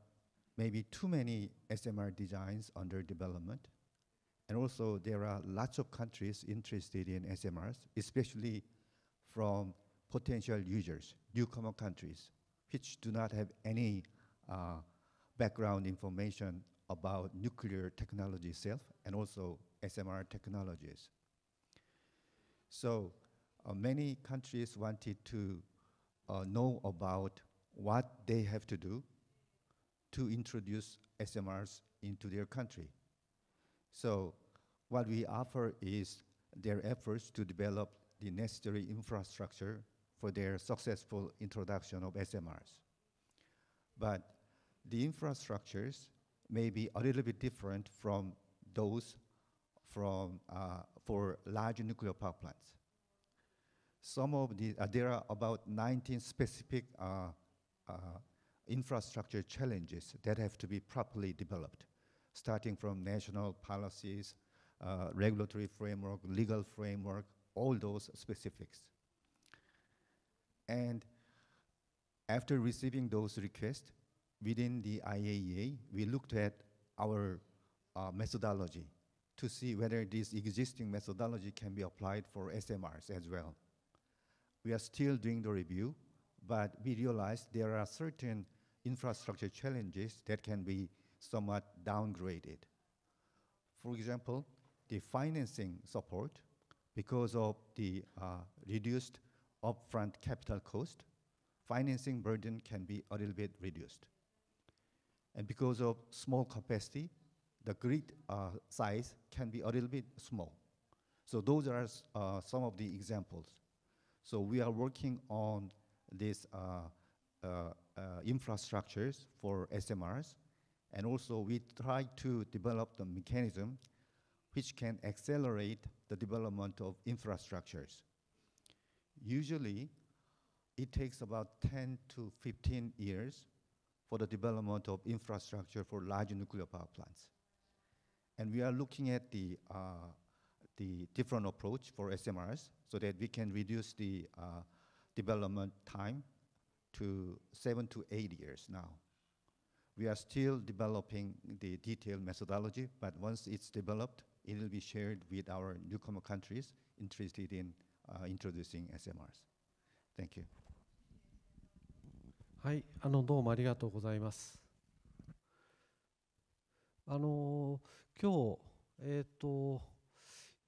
maybe too many SMR designs under development. And also there are lots of countries interested in SMRs, especially from potential users, newcomer countries, which do not have any uh, background information about nuclear technology itself and also SMR technologies. So uh, many countries wanted to uh, know about what they have to do to introduce SMRs into their country. So what we offer is their efforts to develop the necessary infrastructure for their successful introduction of SMRs. But the infrastructures may be a little bit different from those from, uh, for large nuclear power plants. Some of the, uh, there are about 19 specific uh, uh infrastructure challenges that have to be properly developed starting from national policies, uh, regulatory framework, legal framework, all those specifics. And after receiving those requests within the IAEA, we looked at our uh, methodology to see whether this existing methodology can be applied for SMRs as well. We are still doing the review, but we realized there are certain infrastructure challenges that can be somewhat downgraded. For example, the financing support, because of the uh, reduced upfront capital cost, financing burden can be a little bit reduced. And because of small capacity, the grid uh, size can be a little bit small. So those are uh, some of the examples. So we are working on these uh, uh, uh, infrastructures for SMRs and also we try to develop the mechanism which can accelerate the development of infrastructures. Usually, it takes about 10 to 15 years for the development of infrastructure for large nuclear power plants. And we are looking at the, uh, the different approach for SMRs so that we can reduce the uh, development time to seven to eight years now. We are still developing the detailed methodology, but once it's developed, it will be shared with our newcomer countries interested in uh, introducing SMRs. Thank you. はい、あのどうもありがとうございます。あの今日えっ、ー、と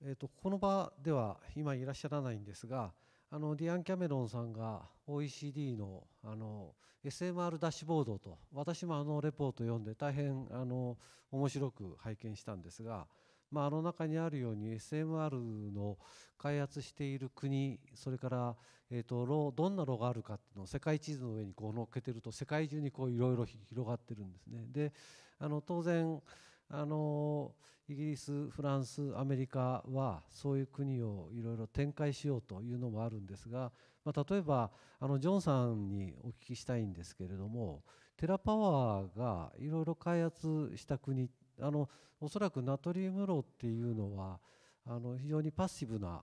えっ、ー、とこの場では今いらっしゃらないんですが、あのディアン・キャメロンさんが OECD のあの SMR ダッシュボードと私もあのレポート読んで大変あの面白く拝見したんですが、まあ、あの中にあるように SMR の開発している国それから、えー、と炉どんな炉があるかっていうのを世界地図の上にこう乗っけてると世界中にいろいろ広がってるんですね。であの当然あのイギリスフランスアメリカはそういう国をいろいろ展開しようというのもあるんですがまあ、例えばあのジョンさんにお聞きしたいんですけれどもテラパワーがいろいろ開発した国あのおそらくナトリウム炉っていうのはあの非常にパッシブな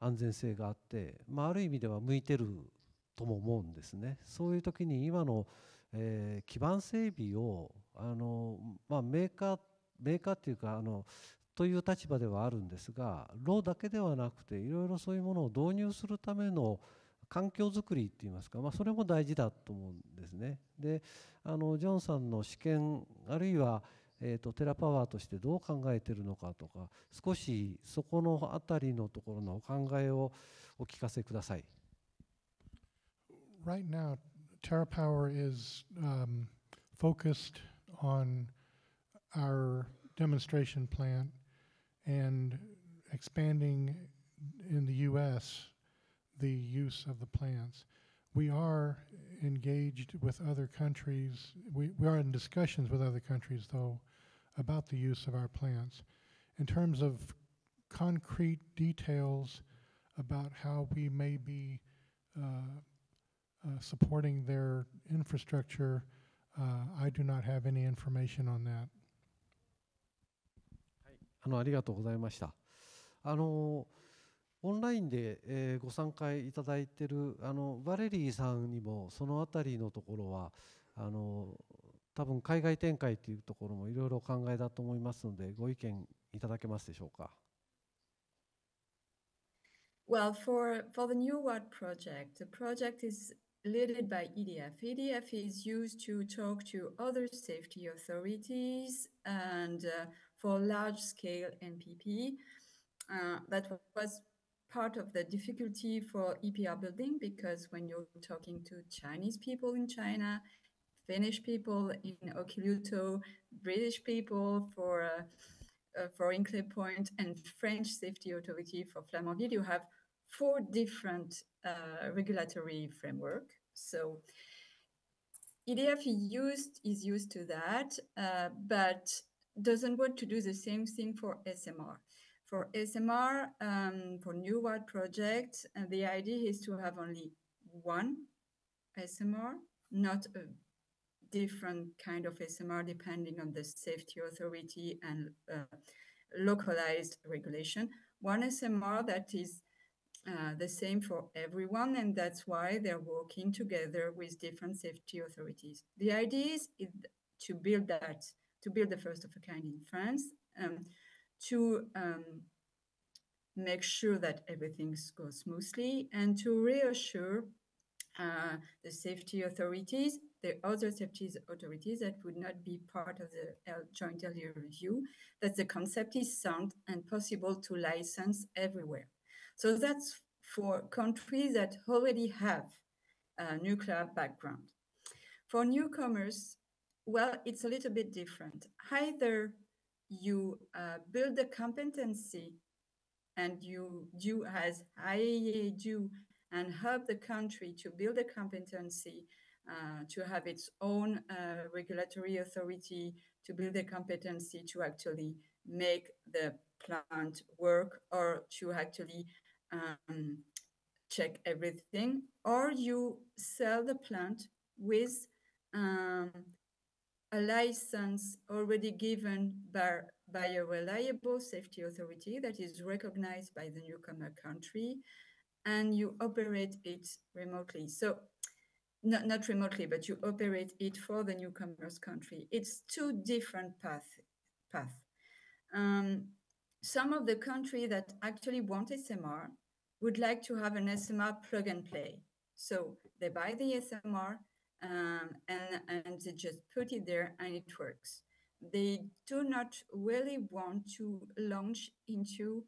安全性があって、まあ、ある意味では向いてるとも思うんですね。そういう時に今の、えー、基盤整備をあの、まあ、メーカーメーカーっていうかあのという立場ではあるんですがローだけではなくていろいろそういうものを導入するための環境づくりっていいますか、まあ、それも大事だと思うんですね。であのジョンさんの試験あるいは、えーと、とテラパワーとしてどう考えてるのかとか少しそこの辺りのところのお考えをお聞かせください。Right now, TerraPower is、um, focused on our demonstration plant and expanding in the U.S. the use of the plants. We are engaged with other countries. We, we are in discussions with other countries, though, about the use of our plants. In terms of concrete details about how we may be uh, uh, supporting their infrastructure, uh, I do not have any information on that. あのありがとうございました。あのーオンラインで、えご参加いただいてるあのバレリーさんにもその辺りのところはあの多分海外展開というところもいろいろお考えだと思いますのでご意見いただけますでしょうか。Well, for, for the New World Project, the project is led by EDF. EDF is used to talk to other safety authorities and uh, for large scale NPP. Uh, that was part of the difficulty for EPR building because when you're talking to Chinese people in China, Finnish people in Okiluto, British people for uh, uh, for Inkle Point, and French Safety Authority for Flamanville, you have four different uh, regulatory framework. So EDF used is used to that, uh, but doesn't want to do the same thing for SMR. For SMR, um, for New World Project, uh, the idea is to have only one SMR, not a different kind of SMR depending on the safety authority and uh, localized regulation. One SMR that is uh, the same for everyone, and that's why they're working together with different safety authorities. The idea is, to build that, to build the first of a kind in France. Um, to um, make sure that everything goes smoothly and to reassure uh, the safety authorities, the other safety authorities that would not be part of the joint earlier review, that the concept is sound and possible to license everywhere. So that's for countries that already have a nuclear background. For newcomers, well, it's a little bit different. Either you uh, build the competency and you do as IAEA do and help the country to build a competency, uh, to have its own uh, regulatory authority, to build a competency to actually make the plant work or to actually um, check everything, or you sell the plant with um, a license already given by, by a reliable safety authority that is recognized by the newcomer country, and you operate it remotely. So not, not remotely, but you operate it for the newcomer's country. It's two different paths. path. Um, some of the country that actually want SMR would like to have an SMR plug and play. So they buy the SMR, um, and, and they just put it there and it works. They do not really want to launch into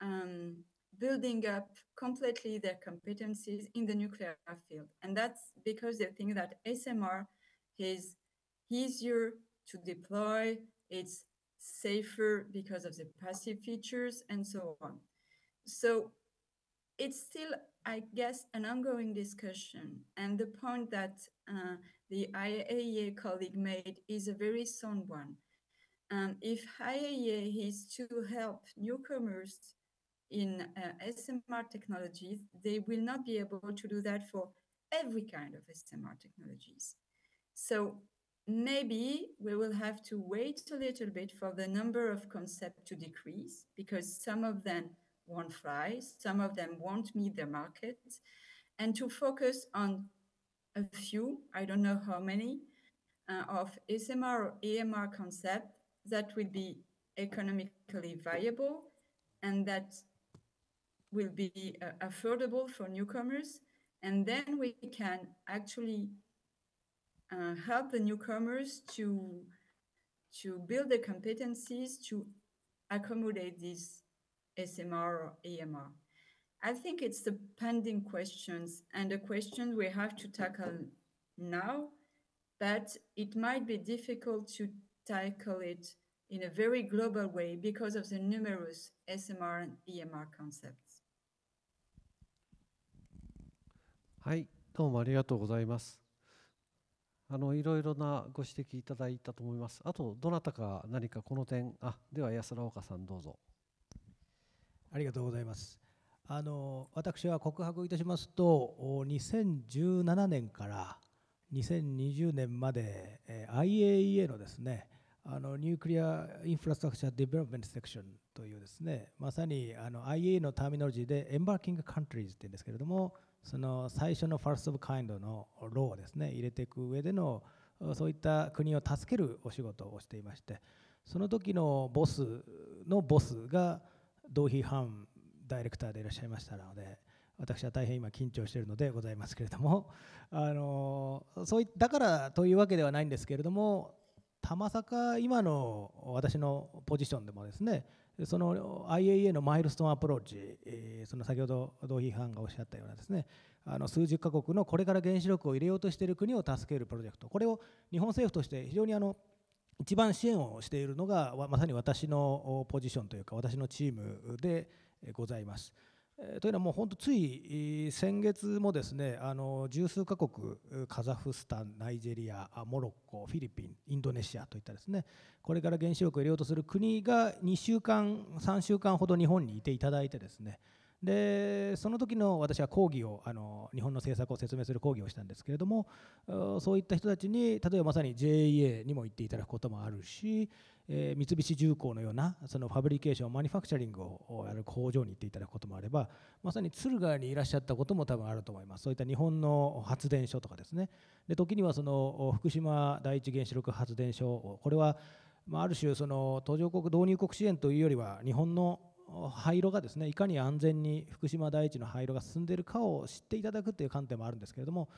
um, building up completely their competencies in the nuclear field. And that's because they think that SMR is easier to deploy, it's safer because of the passive features, and so on. So it's still I guess, an ongoing discussion. And the point that uh, the IAEA colleague made is a very sound one. Um, if IAEA is to help newcomers in uh, SMR technologies, they will not be able to do that for every kind of SMR technologies. So maybe we will have to wait a little bit for the number of concepts to decrease because some of them won't fly. Some of them won't meet the market. And to focus on a few, I don't know how many, uh, of SMR or AMR concept that will be economically viable and that will be uh, affordable for newcomers. And then we can actually uh, help the newcomers to, to build the competencies to accommodate these SMR or AMR? I think it's the pending questions and the question we have to tackle now, but it might be difficult to tackle it in a very global way because of the numerous SMR and EMR concepts. はい、どうもありがとうございます。あのいろいろなご指摘いただいたと思います。あとどなたか何かこの点、あ、では安ら岡さんどうぞ。ありがとうございます。あの私は告白いたしますと2017年から2020年まで IAEA のですねあのニュークリア・インフラストラクチャー・ディベロップメント・セクションというですねまさにあの IAEA のターミノロジーでエンバーキング・カントリーズって言うんですけれどもその最初のファースト・オブ・カインドのローをですね入れていく上でのそういった国を助けるお仕事をしていましてその時のボスのボスが同批判ダイレクターでいらっしゃいましたので私は大変今緊張しているのでございますけれども あのそういだからというわけではないんですけれどもたまさか今の私のポジションでもですねその IAEA のマイルストーンアプローチ、その先ほど同批判がおっしゃったようなですねあの数十カ国のこれから原子力を入れようとしている国を助けるプロジェクトこれを日本政府として非常にあの一番支援をしているのがまさに私のポジションというか私のチームでございます。というのはもう本当つい先月もですねあの十数カ国カザフスタンナイジェリアモロッコフィリピンインドネシアといったですねこれから原子力を入れようとする国が2週間3週間ほど日本にいていただいてですねでその時の私は講義をあの日本の政策を説明する講義をしたんですけれどもそういった人たちに例えばまさに JEA にも行っていただくこともあるし、えー、三菱重工のようなそのファブリケーションマニファクチャリングをやる工場に行っていただくこともあればまさに敦賀にいらっしゃったことも多分あると思いますそういった日本の発電所とかですねで時にはその福島第一原子力発電所これはまあ、ある種その途上国導入国支援というよりは日本の廃炉がですねいかに安全に福島第一の廃炉が進んでいるかを知っていただくという観点もあるんですけれども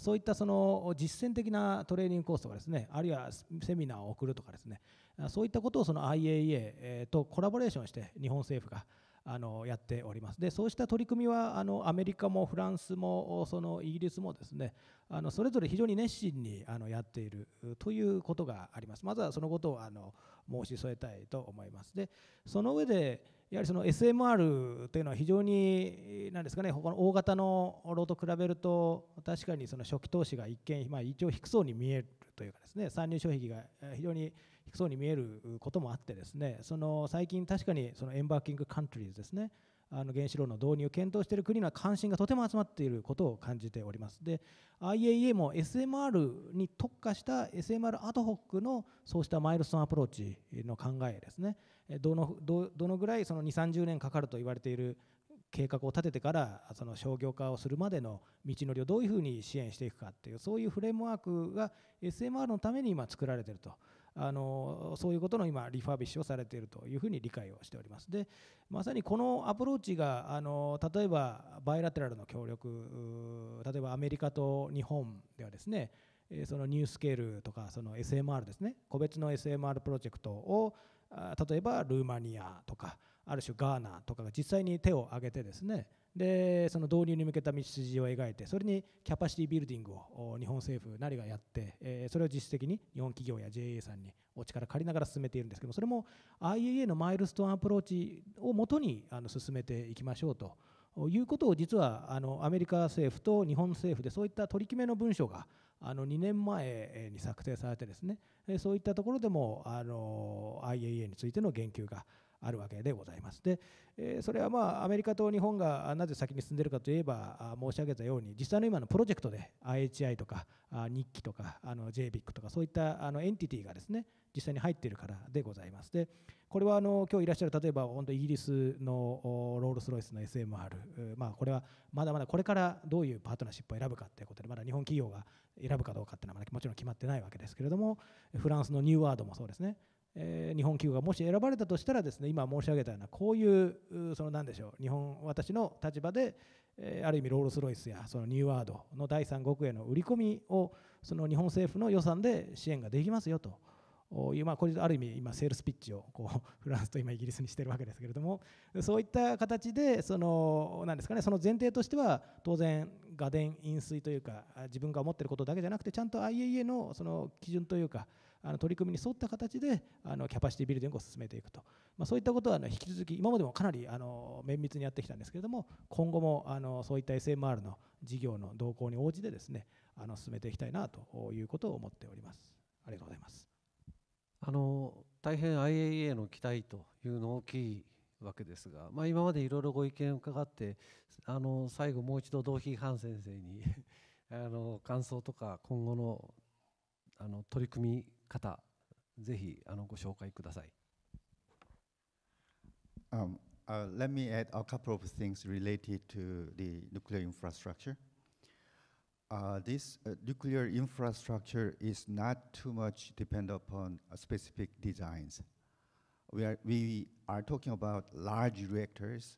そういったその実践的なトレーニングコースとかですねあるいはセミナーを送るとかですねそういったことをその IAEA とコラボレーションして日本政府があのやっておりますでそうした取り組みはあのアメリカもフランスもそのイギリスもですねあのそれぞれ非常に熱心にあのやっているということがありますまずはそのことをあの申し添えたいと思いますでその上でやはりその SMR というのは非常に何ですかね他の大型のロードと比べると確かにその初期投資が一見、まあ、一応低そうに見えるというかですね参入障壁が非常に低そうに見えることもあってですねその最近確かにそのエンバーキングカントリーズですねあの原子炉の導入を検討している国の関心がとても集まっていることを感じております。で、IAEA も SMR に特化した SMR アドホックのそうしたマイルストーンアプローチの考えですね、どのどどのぐらいその2 3 0年かかると言われている計画を立ててからその商業化をするまでの道のりをどういうふうに支援していくかっていうそういうフレームワークが SMR のために今作られていると。あのそういうことの今リファビッシュをされているというふうに理解をしておりますでまさにこのアプローチがあの例えばバイラテラルの協力例えばアメリカと日本ではですねそのニュースケールとかその SMR ですね個別の SMR プロジェクトを例えばルーマニアとかある種ガーナとかが実際に手を挙げてですねでその導入に向けた道筋を描いてそれにキャパシティビルディングを日本政府なりがやってそれを実質的に日本企業や JA さんにお力借りながら進めているんですけどもそれも IAEA のマイルストーンアプローチをもとにあの進めていきましょうと。いうことを実はあのアメリカ政府と日本政府でそういった取り決めの文書があの2年前に策定されてですねそういったところでもあの IAEA についての言及があるわけでございます。で、えそれはまあアメリカと日本がなぜ先に進んでいるかといえば申し上げたように実際の今のプロジェクトで IHI とか日記とかあの JBIC とかそういったあのエンティティがですね実際に入っているからでございます。でこれはあの今日いらっしゃる例えば本当イギリスのロールス・ロイスの SMR、まあ、これはまだまだこれからどういうパートナーシップを選ぶかということでまだ日本企業が選ぶかどうかっていうのはもちろん決まってないわけですけれどもフランスのニューワードもそうですねえ日本企業がもし選ばれたとしたらですね今申し上げたようなこういうその何でしょう日本私の立場で、えある意味ロールス・ロイスやそのニューワードの第三国への売り込みをその日本政府の予算で支援ができますよという、まあ、これある意味今セールスピッチをこう フランスと今イギリスにしているわけですけれどもそういった形でそのなんですか、ね、その前提としては当然画伝飲水というか自分が思ってることだけじゃなくてちゃんと IAEA のその基準というかあの取り組みに沿った形であのキャパシティビルディングを進めていくと、まあ、そういったことは、引き続き今までもかなりあの綿密にやってきたんですけれども今後もあのそういった SMR の事業の動向に応じてですねあの進めていきたいなということを思っております。ありがとうございます。あの大変 IAEA の期待というの大きいわけですが、まあ、今までいろいろご意見を伺ってあの最後もう一度同批判先生に あの感想とか今後のあの取り組み方ぜひあのご紹介ください。Um, uh, let me add a couple of things related to the nuclear infrastructure. uh, this uh, nuclear infrastructure is not too much depend upon uh, specific designs. We are, we are talking about large reactors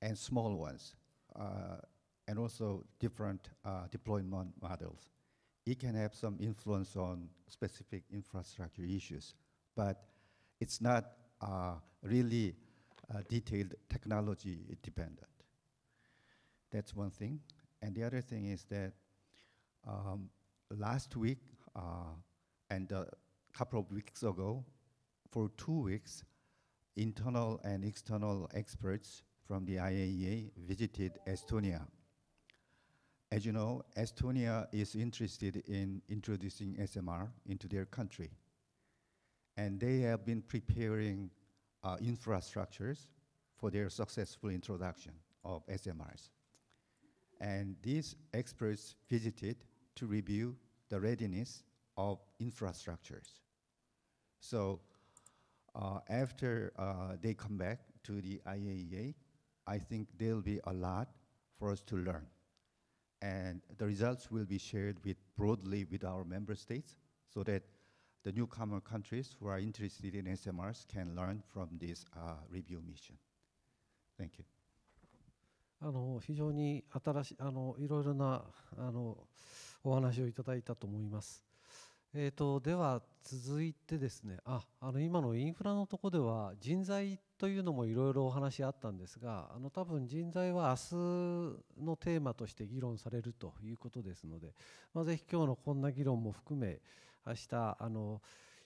and small ones, uh, and also different uh, deployment models. It can have some influence on specific infrastructure issues, but it's not uh, really detailed technology dependent. That's one thing. And the other thing is that um, last week uh, and a couple of weeks ago, for two weeks, internal and external experts from the IAEA visited Estonia. As you know, Estonia is interested in introducing SMR into their country. And they have been preparing uh, infrastructures for their successful introduction of SMRs. And these experts visited to review the readiness of infrastructures. So uh, after uh, they come back to the IAEA, I think there'll be a lot for us to learn. And the results will be shared with broadly with our member states so that the newcomer countries who are interested in SMRs can learn from this uh, review mission. Thank you. あの非常に新しあのいろいろなあのお話をいただいたと思います。えーと、とでは続いてですねああの今のインフラのとこでは人材というのもいろいろお話あったんですがあの多分人材は明日のテーマとして議論されるということですので、まあ、ぜひ今日のこんな議論も含め明日あの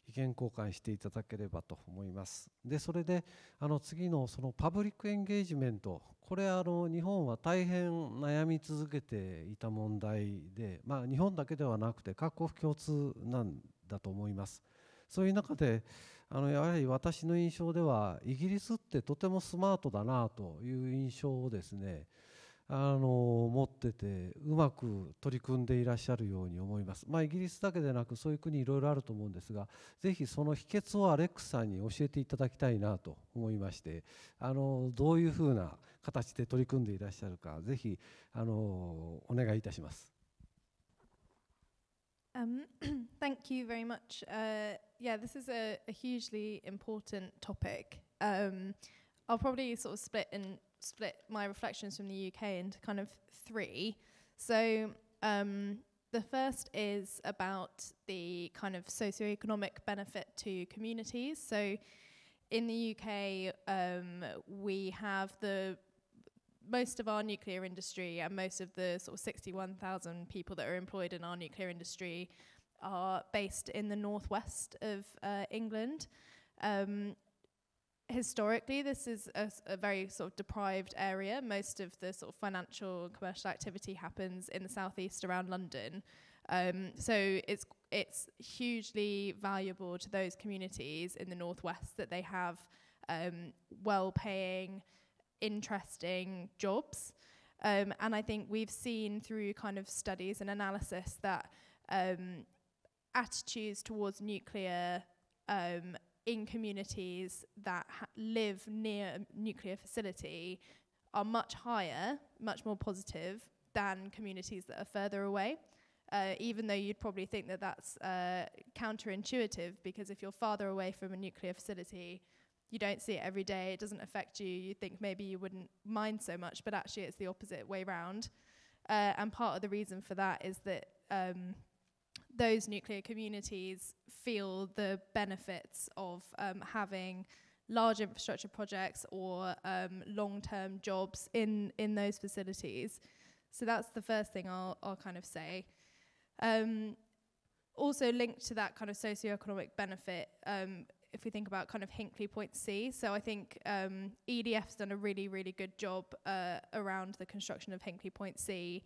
意見交換していただければと思います。でそれであの次のそのパブリックエンゲージメントこれあの日本は大変悩み続けていた問題で、まあ、日本だけではなくて各国共通なんだと思います。そういう中であのやはり私の印象ではイギリスってとてもスマートだなという印象をですねあの持っててうまく取り組んでいらっしゃるように思います、まあ、イギリスだけでなくそういう国いろいろあると思うんですがぜひその秘訣をアレックさんに教えていただきたいなと思いましてあのどういうふうな形で取り組んでいらっしゃるかぜひあのお願いいたします。Um, thank you very much. Uh, yeah, this is a, a hugely important topic. Um, I'll probably sort of split in split my reflections from the UK into kind of three. So um, the first is about the kind of socioeconomic benefit to communities. So in the UK, um, we have the most of our nuclear industry and most of the sort of 61,000 people that are employed in our nuclear industry are based in the northwest of uh, England. Um, historically, this is a, a, very sort of deprived area. Most of the sort of financial and commercial activity happens in the southeast around London. Um, so it's it's hugely valuable to those communities in the northwest that they have um, well-paying, interesting jobs. Um, and I think we've seen through kind of studies and analysis that um, attitudes towards nuclear um, in communities that ha- live near a nuclear facility are much higher, much more positive than communities that are further away. Uh, even though you'd probably think that that's uh, counterintuitive because if you're farther away from a nuclear facility, you don't see it every day, it doesn't affect you, you think maybe you wouldn't mind so much, but actually it's the opposite way round. Uh, and part of the reason for that is that um, those nuclear communities feel the benefits of um, having large infrastructure projects or um, long-term jobs in, in those facilities. So that's the first thing I'll, I'll kind of say. Um, also linked to that kind of socio-economic benefit, um, if we think about kind of Hinkley Point C, so I think um, EDF's done a really, really good job uh, around the construction of Hinkley Point C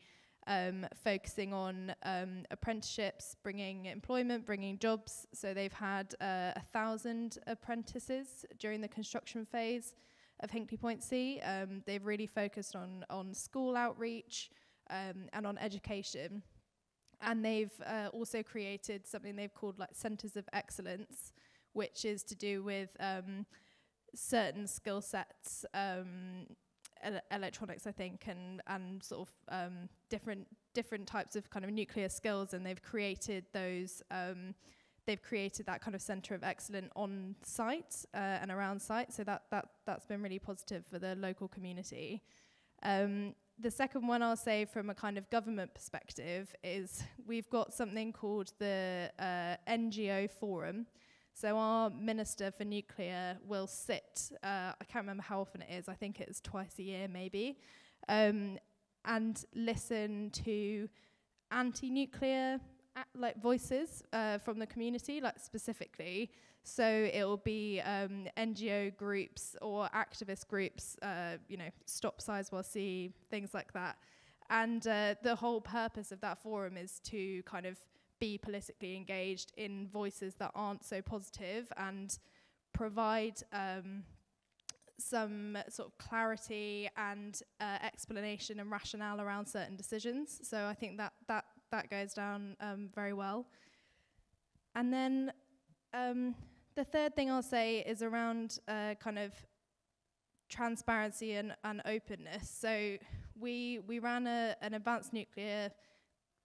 um, focusing on um, apprenticeships, bringing employment, bringing jobs. So they've had uh, a thousand apprentices during the construction phase of Hinkley Point C. Um, they've really focused on on school outreach um, and on education, and they've uh, also created something they've called like centres of excellence, which is to do with um, certain skill sets. Um, electronics, I think, and and sort of um, different different types of kind of nuclear skills, and they've created those. Um, they've created that kind of centre of excellence on site uh, and around site, so that that that's been really positive for the local community. Um, the second one I'll say from a kind of government perspective is we've got something called the uh, NGO Forum, so our minister for nuclear will sit, uh, I can't remember how often it is, I think it's twice a year maybe, um, and listen to anti-nuclear uh, like voices uh, from the community, like specifically. So it will be um, NGO groups or activist groups, uh, you know, Stop Sizewell C, things like that. And uh, the whole purpose of that forum is to kind of be politically engaged in voices that aren't so positive and provide um, some sort of clarity and uh, explanation and rationale around certain decisions. So I think that that that goes down um, very well. And then um, the third thing I'll say is around uh, kind of transparency and, and openness. So we we ran a, an advanced nuclear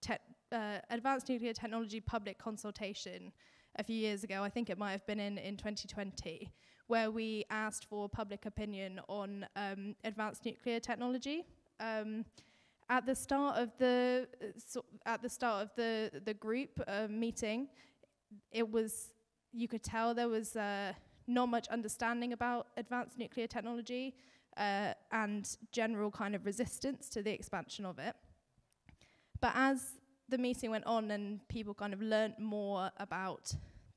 te- uh, advanced Nuclear Technology public consultation a few years ago, I think it might have been in, in 2020, where we asked for public opinion on um, advanced nuclear technology. Um, at the start of the so at the start of the the group uh, meeting, it was you could tell there was uh, not much understanding about advanced nuclear technology uh, and general kind of resistance to the expansion of it. But as the meeting went on and people kind of learnt more about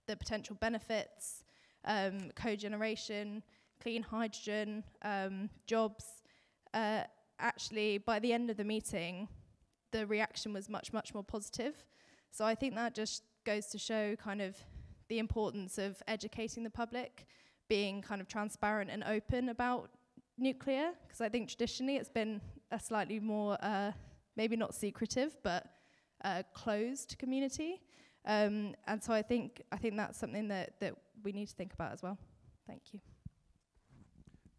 the potential benefits, um, generation clean hydrogen, um, jobs. Uh, actually, by the end of the meeting, the reaction was much, much more positive. So I think that just goes to show kind of the importance of educating the public, being kind of transparent and open about nuclear, because I think traditionally it's been a slightly more, uh, maybe not secretive, but uh, closed community. Um, and so I think, I think that's something that, that we need to think about as well. Thank you.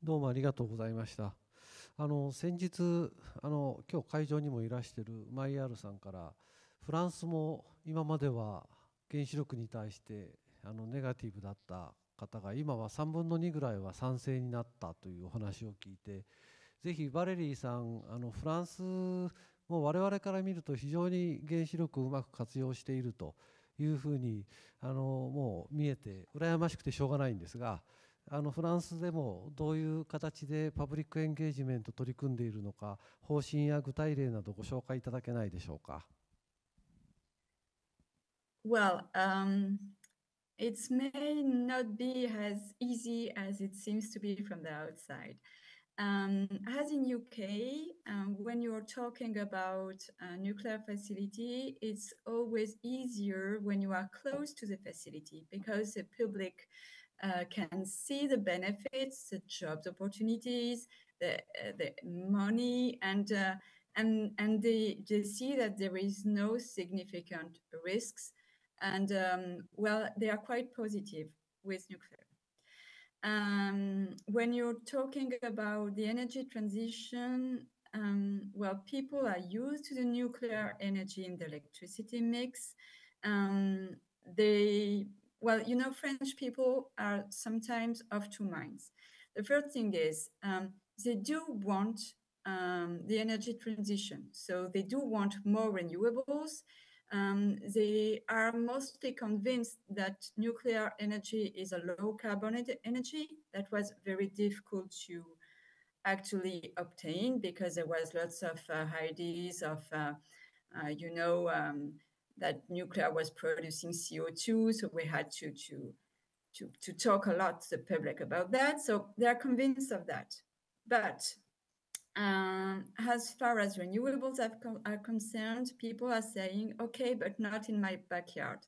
どうもありがとうございました。あの先日あの、今日会場にもいらしているマイアールさんから、フランスも今までは原子力に対してあのネガティブだった方が今は3分の2ぐらいは賛成になったというお話を聞いてぜひバレリーさんあのフランスもう我々から見ると非常に原子力をうまく活用しているというふうにあのもう見えて羨ましくてしょうがないんですがあのフランスでもどういう形でパブリックエンゲージメント取り組んでいるのか方針や具体例などご紹介いただけないでしょうか。Well, um, it may not be as easy as it seems to be from the outside. Um, as in UK, um, when you're talking about a nuclear facility, it's always easier when you are close to the facility because the public uh, can see the benefits, the jobs opportunities, the, uh, the money, and uh, and and they they see that there is no significant risks, and um, well, they are quite positive with nuclear. Um, when you're talking about the energy transition, um, well, people are used to the nuclear energy in the electricity mix. Um, they, well, you know, French people are sometimes of two minds. The first thing is um, they do want um, the energy transition, so they do want more renewables um, they are mostly convinced that nuclear energy is a low carbon energy. That was very difficult to actually obtain because there was lots of uh, ideas of, uh, uh, you know, um, that nuclear was producing CO2, so we had to to to, to talk a lot to the public about that. So they are convinced of that, but um, as far as renewables are concerned, people are saying, okay, but not in my backyard.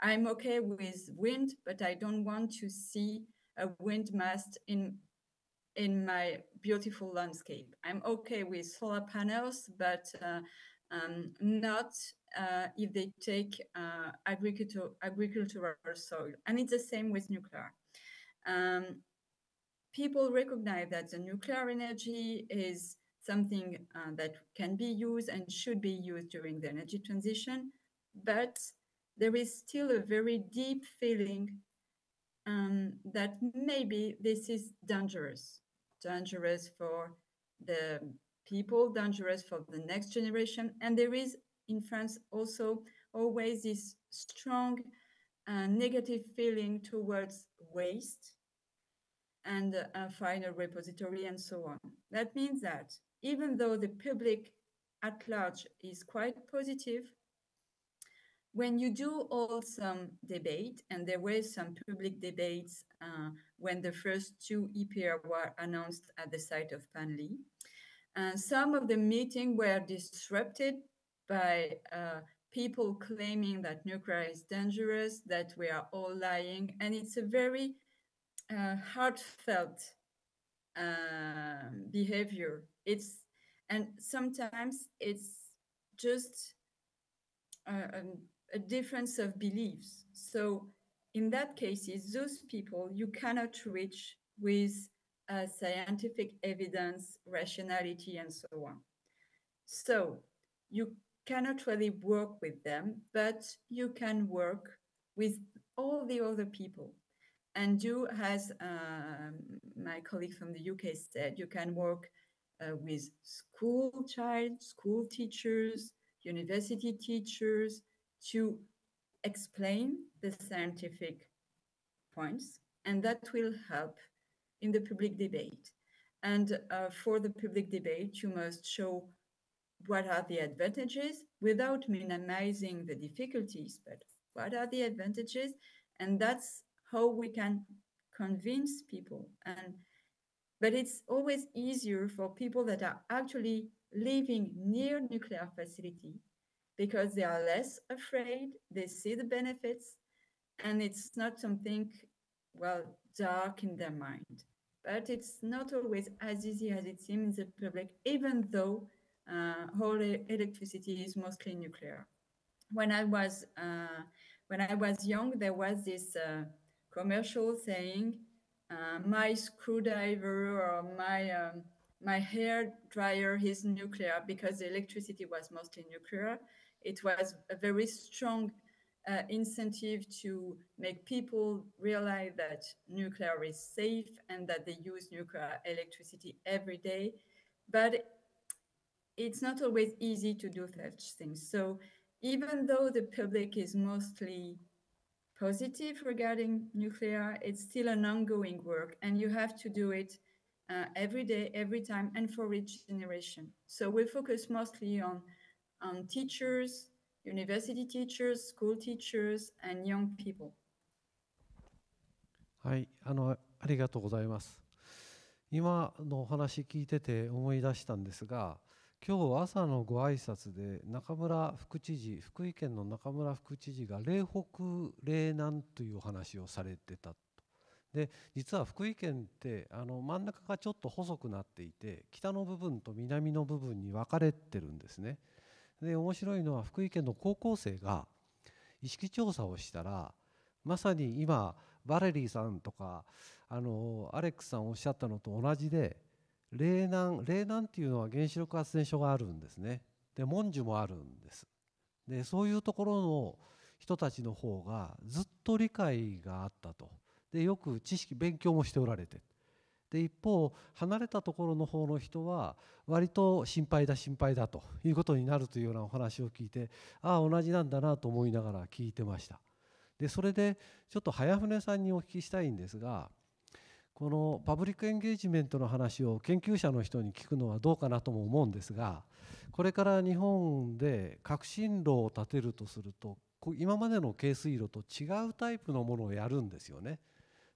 I'm okay with wind, but I don't want to see a wind mast in in my beautiful landscape. I'm okay with solar panels, but uh, um, not uh, if they take uh, agricultural soil. And it's the same with nuclear. Um, people recognize that the nuclear energy is something uh, that can be used and should be used during the energy transition, but there is still a very deep feeling um, that maybe this is dangerous, dangerous for the people, dangerous for the next generation. And there is in France also always this strong uh, negative feeling towards waste and a final repository and so on. That means that even though the public at large is quite positive, when you do hold some debate, and there were some public debates uh, when the first two EPR were announced at the site of Panli, uh, some of the meetings were disrupted by uh, people claiming that nuclear is dangerous, that we are all lying, and it's a very uh, heartfelt uh, behavior. It's and sometimes it's just a, uh, um, a difference of beliefs. So in that case, it's those people you cannot reach with uh, scientific evidence, rationality, and so on. So you cannot really work with them, but you can work with all the other people. And you, as uh, my colleague from the UK said, you can work uh, with school child, school teachers, university teachers to explain the scientific points, and that will help in the public debate. And uh, for the public debate, you must show what are the advantages without minimizing the difficulties, but what are the advantages? And that's how we can convince people and but it's always easier for people that are actually living near nuclear facility because they are less afraid they see the benefits and it's not something well dark in their mind but it's not always as easy as it seems in the public even though uh, whole electricity is mostly nuclear when i was uh, when i was young there was this uh, commercial saying uh, my screwdriver or my um, my hair dryer is nuclear because the electricity was mostly nuclear. It was a very strong uh, incentive to make people realize that nuclear is safe and that they use nuclear electricity every day. But it's not always easy to do such things. So even though the public is mostly positive regarding nuclear. It's still an ongoing work, and you have to do it uh, every day, every time, and for each generation. So we focus mostly on on teachers, university teachers, school teachers, and young people. はい、あのありがとうございます。今のお話聞いてて思い出したんですが、今日朝のご挨拶で中村副知事福井県の中村副知事が霊北霊南というお話をされてたとで実は福井県ってあの真ん中がちょっと細くなっていて北の部分と南の部分に分かれてるんですねで面白いのは福井県の高校生が意識調査をしたらまさに今バレリーさんとかあのアレックスさんおっしゃったのと同じで嶺南嶺南っていうのは原子力発電所があるんですねで文殊もあるんですでそういうところの人たちの方がずっと理解があったとでよく知識勉強もしておられてで一方離れたところの方の人は割と心配だ心配だということになるというようなお話を聞いてああ同じなんだなと思いながら聞いてましたでそれでちょっと早船さんにお聞きしたいんですがこのパブリックエンゲージメントの話を研究者の人に聞くのはどうかなとも思うんですがこれから日本で革新炉を建てるとすると今までの軽水炉と違うタイプのものをやるんですよね。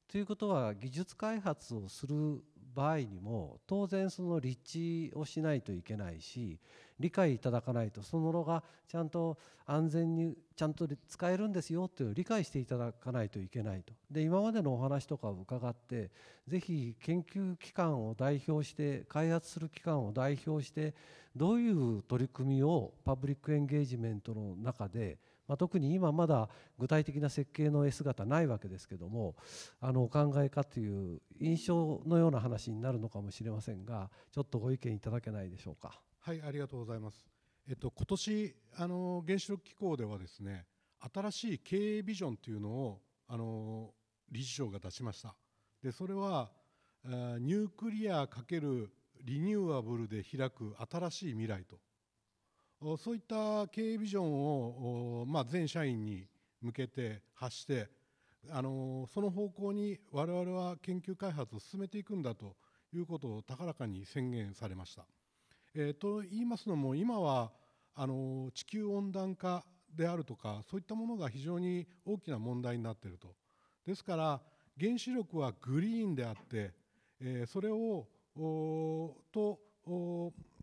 ということは技術開発をする場合にも当然その立地をしないといけないし理解いただかないとその炉のがちゃんと安全にちゃんと使えるんですよという理解していただかないといけないとで今までのお話とかを伺って是非研究機関を代表して開発する機関を代表してどういう取り組みをパブリックエンゲージメントの中でまあ、特に今まだ具体的な設計の絵姿ないわけですけどもあのお考えかという印象のような話になるのかもしれませんがちょっとご意見いただけないでしょうか。はいありがとうございます。えっと今年あの原子力機構ではですね新しい経営ビジョンというのをあの理事長が出しました。でそれはニュークリア×リニューアブルで開く新しい未来とそういった経営ビジョンを、まあ、全社員に向けて発してあのその方向に我々は研究開発を進めていくんだということを高らかに宣言されましたえー、と言いますのも今はあの地球温暖化であるとかそういったものが非常に大きな問題になっているとですから原子力はグリーンであって、えー、それをと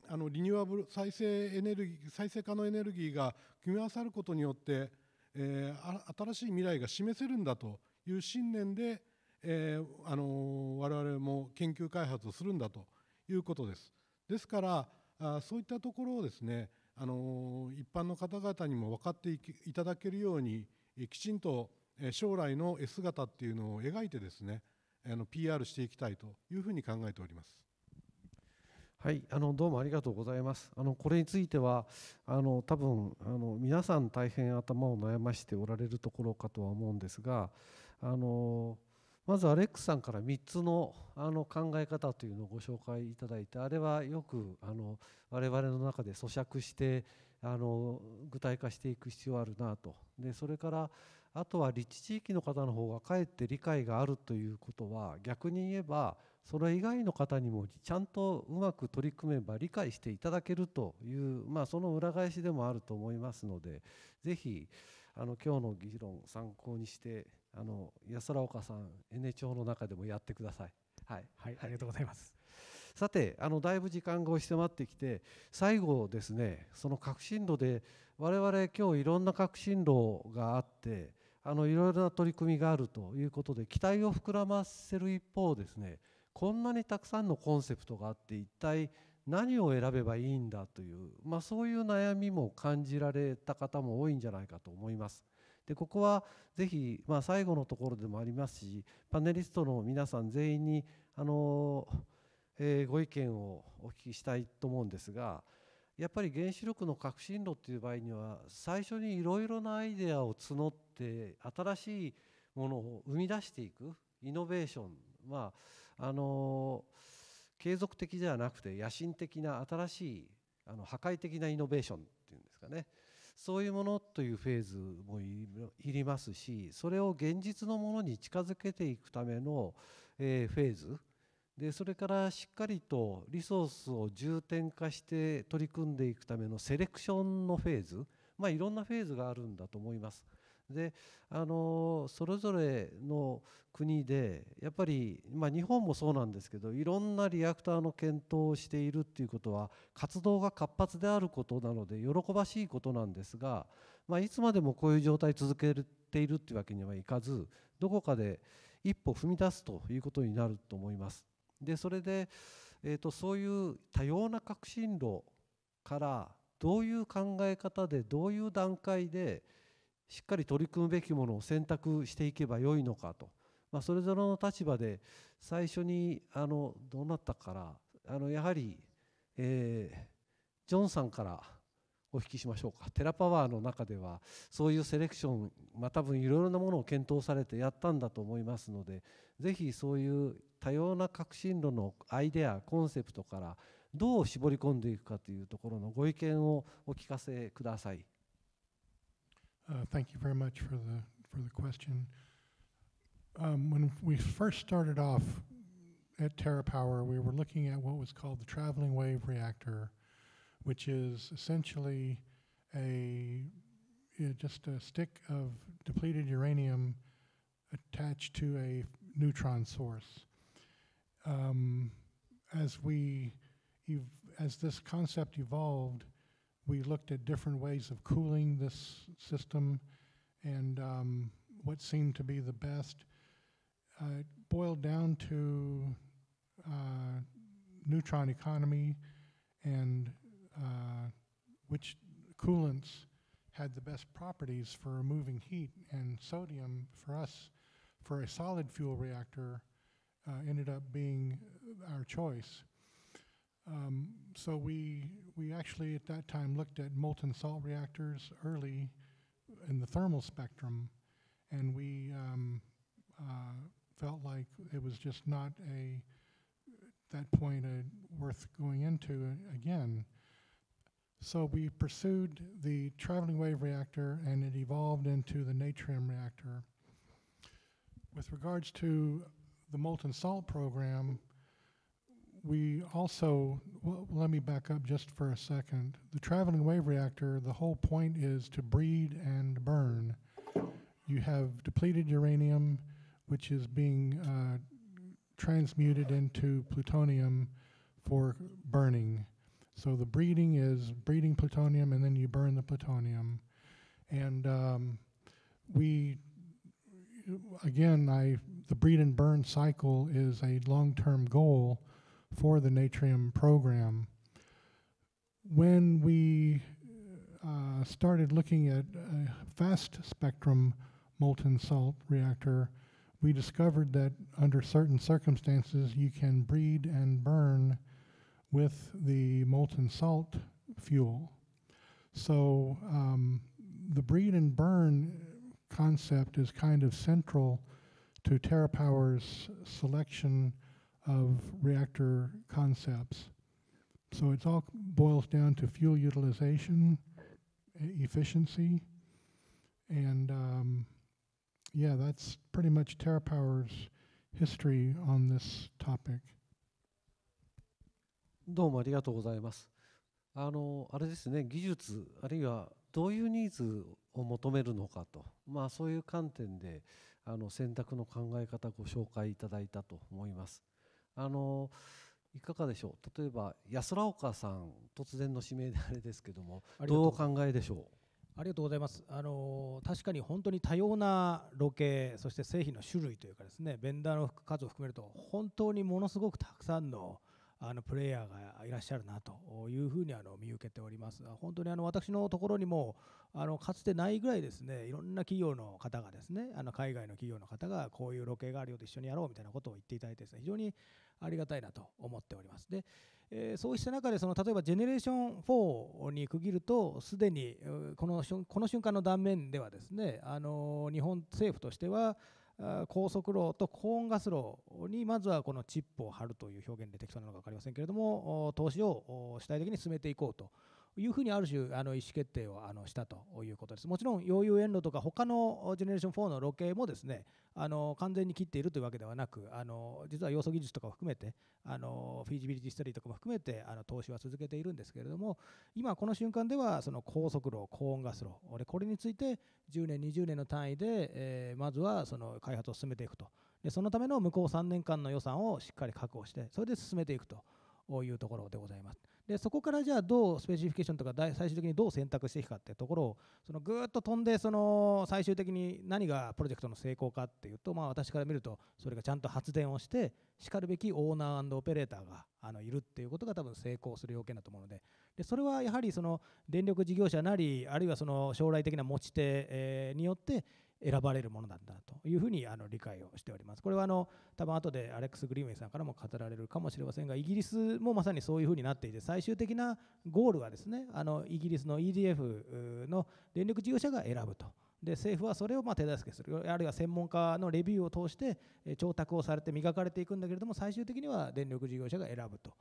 あのリニューアブル再生エネルギー再生可能エネルギーが組み合わさることによって、えー、新しい未来が示せるんだという信念で、えー、あの我々も研究開発をするんだということです。ですからあそういったところをですねあの一般の方々にも分かっていただけるようにきちんと将来の姿っていうのを描いてですねあの PR していきたいというふうに考えております。はい、あのどうもありがとうございます。あのこれについてはあの多分あの皆さん大変頭を悩ましておられるところかとは思うんですが、あの。まずアレックスさんから3つのあの考え方というのをご紹介いただいてあれはよくあの我々の中で咀嚼してあの具体化していく必要あるなとでそれからあとは立地地域の方の方がかえって理解があるということは逆に言えばそれ以外の方にもちゃんとうまく取り組めば理解していただけるという、まあ、その裏返しでもあると思いますのでぜひあの今日の議論参考にしてあの安ら岡さん N 町の中でもやってください。はい、はい、ありがとうございます。さて、あのだいぶ時間が押し迫ってきて、最後ですね、その革新炉で我々今日いろんな革新炉があって、あのいろいろな取り組みがあるということで期待を膨らませる一方ですね、こんなにたくさんのコンセプトがあって一体何を選べばいいんだという、まあ、そういう悩みも感じられた方も多いんじゃないかと思います。でここはぜひ、まあ、最後のところでもありますしパネリストの皆さん全員にあの、えー、ご意見をお聞きしたいと思うんですがやっぱり原子力の革新炉っていう場合には最初にいろいろなアイデアを募って新しいものを生み出していくイノベーションまああの継続的ではなくて野心的な新しいあの破壊的なイノベーションっていうんですかねそういうものというフェーズもいりますしそれを現実のものに近づけていくための、えフェーズでそれからしっかりとリソースを重点化して取り組んでいくためのセレクションのフェーズまあいろんなフェーズがあるんだと思います。であのそれぞれの国でやっぱり、まあ、日本もそうなんですけどいろんなリアクターの検討をしているっていうことは活動が活発であることなので喜ばしいことなんですが、まあ、いつまでもこういう状態続けているっていうわけにはいかずどこかで一歩踏み出すということになると思います。でそれで、えーと、そういう多様な革新路からどういう考え方でどういう段階でしっかり取り組むべきものを選択していけばよいのかと、まあ、それぞれの立場で最初にあのどうなったからあのやはり、えー、ジョンさんからお引きしましょうかテラパワーの中ではそういうセレクション、まあ、多分いろいろなものを検討されてやったんだと思いますのでぜひそういう多様な革新路のアイデアコンセプトからどう絞り込んでいくかというところのご意見をお聞かせください。Uh, thank you very much for the for the question. Um, when we first started off at TerraPower, we were looking at what was called the traveling wave reactor, which is essentially a you know, just a stick of depleted uranium attached to a neutron source. Um, as we as this concept evolved, we looked at different ways of cooling this system and um, what seemed to be the best. Uh, it boiled down to uh, neutron economy and uh, which coolants had the best properties for removing heat. And sodium, for us, for a solid fuel reactor, uh, ended up being our choice. Um, so we we actually at that time looked at molten salt reactors early in the thermal spectrum, and we um, uh, felt like it was just not a that point uh, worth going into again. So we pursued the traveling wave reactor, and it evolved into the Natrium reactor. With regards to the molten salt program, we also, well, let me back up just for a second. The traveling wave reactor, the whole point is to breed and burn. You have depleted uranium, which is being uh, transmuted into plutonium for burning. So the breeding is breeding plutonium and then you burn the plutonium. And um, we, again, I, the breed and burn cycle is a long-term goal for the Natrium program. When we uh, started looking at a fast spectrum molten salt reactor, we discovered that under certain circumstances you can breed and burn with the molten salt fuel. So um, the breed and burn concept is kind of central to TerraPower's selection of reactor concepts. So it all boils down to fuel utilization, e efficiency, and um, yeah, that's pretty much TerraPower's history on this topic. どうもありがとうございます。あのあれですね、技術あるいはどういうニーズを求めるのかと、まあそういう観点であの選択の考え方ご紹介いただいたと思います。あのいかがでしょう例えば安ら岡さん突然の指名であれですけどもどうお考えでしょうありがとうございます。あの確かに本当に多様なロケ、そして製品の種類というかですね、ベンダーの数を含めると本当にものすごくたくさんのあのプレイヤーがいらっしゃるなというふうにあの見受けております。本当にあの私のところにもあのかつてないぐらいですね、いろんな企業の方がですね、あの海外の企業の方がこういうロケがあるよと一緒にやろうみたいなことを言っていただいてですね、非常にありがたいなと思っております。で、えー、そうした中でその例えばジェネレーション4に区切るとすでにこのこの瞬間の断面ではですね、あの日本政府としては高速炉と高温ガス炉にまずはこのチップを貼るという表現で適当なのか分かりませんけれども投資を主体的に進めていこうというふうにある種あの意思決定をあのしたということです。もちろん溶融遠路とか他のジェネレーション4の路ケもですねあの完全に切っているというわけではなくあの実は要素技術とかを含めてあのフィジビリティスタディとかも含めてあの投資は続けているんですけれども今この瞬間ではその高速炉高温ガス炉これについて10年20年の単位で、えまずはその開発を進めていくとでそのための向こう3年間の予算をしっかり確保してそれで進めていくと。いうところでございます。でそこからじゃあどうスペシフィケーションとか最終的にどう選択していくかっていうところをそのぐっと飛んでその最終的に何がプロジェクトの成功かっていうと、まあ、私から見るとそれがちゃんと発電をしてしかるべきオーナーオペレーターがあのいるっていうことが多分成功する要件だと思うのででそれはやはりその電力事業者なりあるいはその将来的な持ち手によって選ばれるものなんだというふうにあの理解をしております。これはあの多分後でアレックス・グリーンウェイさんからも語られるかもしれませんがイギリスもまさにそういうふうになっていて最終的なゴールはですねあのイギリスの EDF の電力事業者が選ぶと。で政府はそれをま手助けするあるいは専門家のレビューを通して調達をされて磨かれていくんだけれども最終的には電力事業者が選ぶと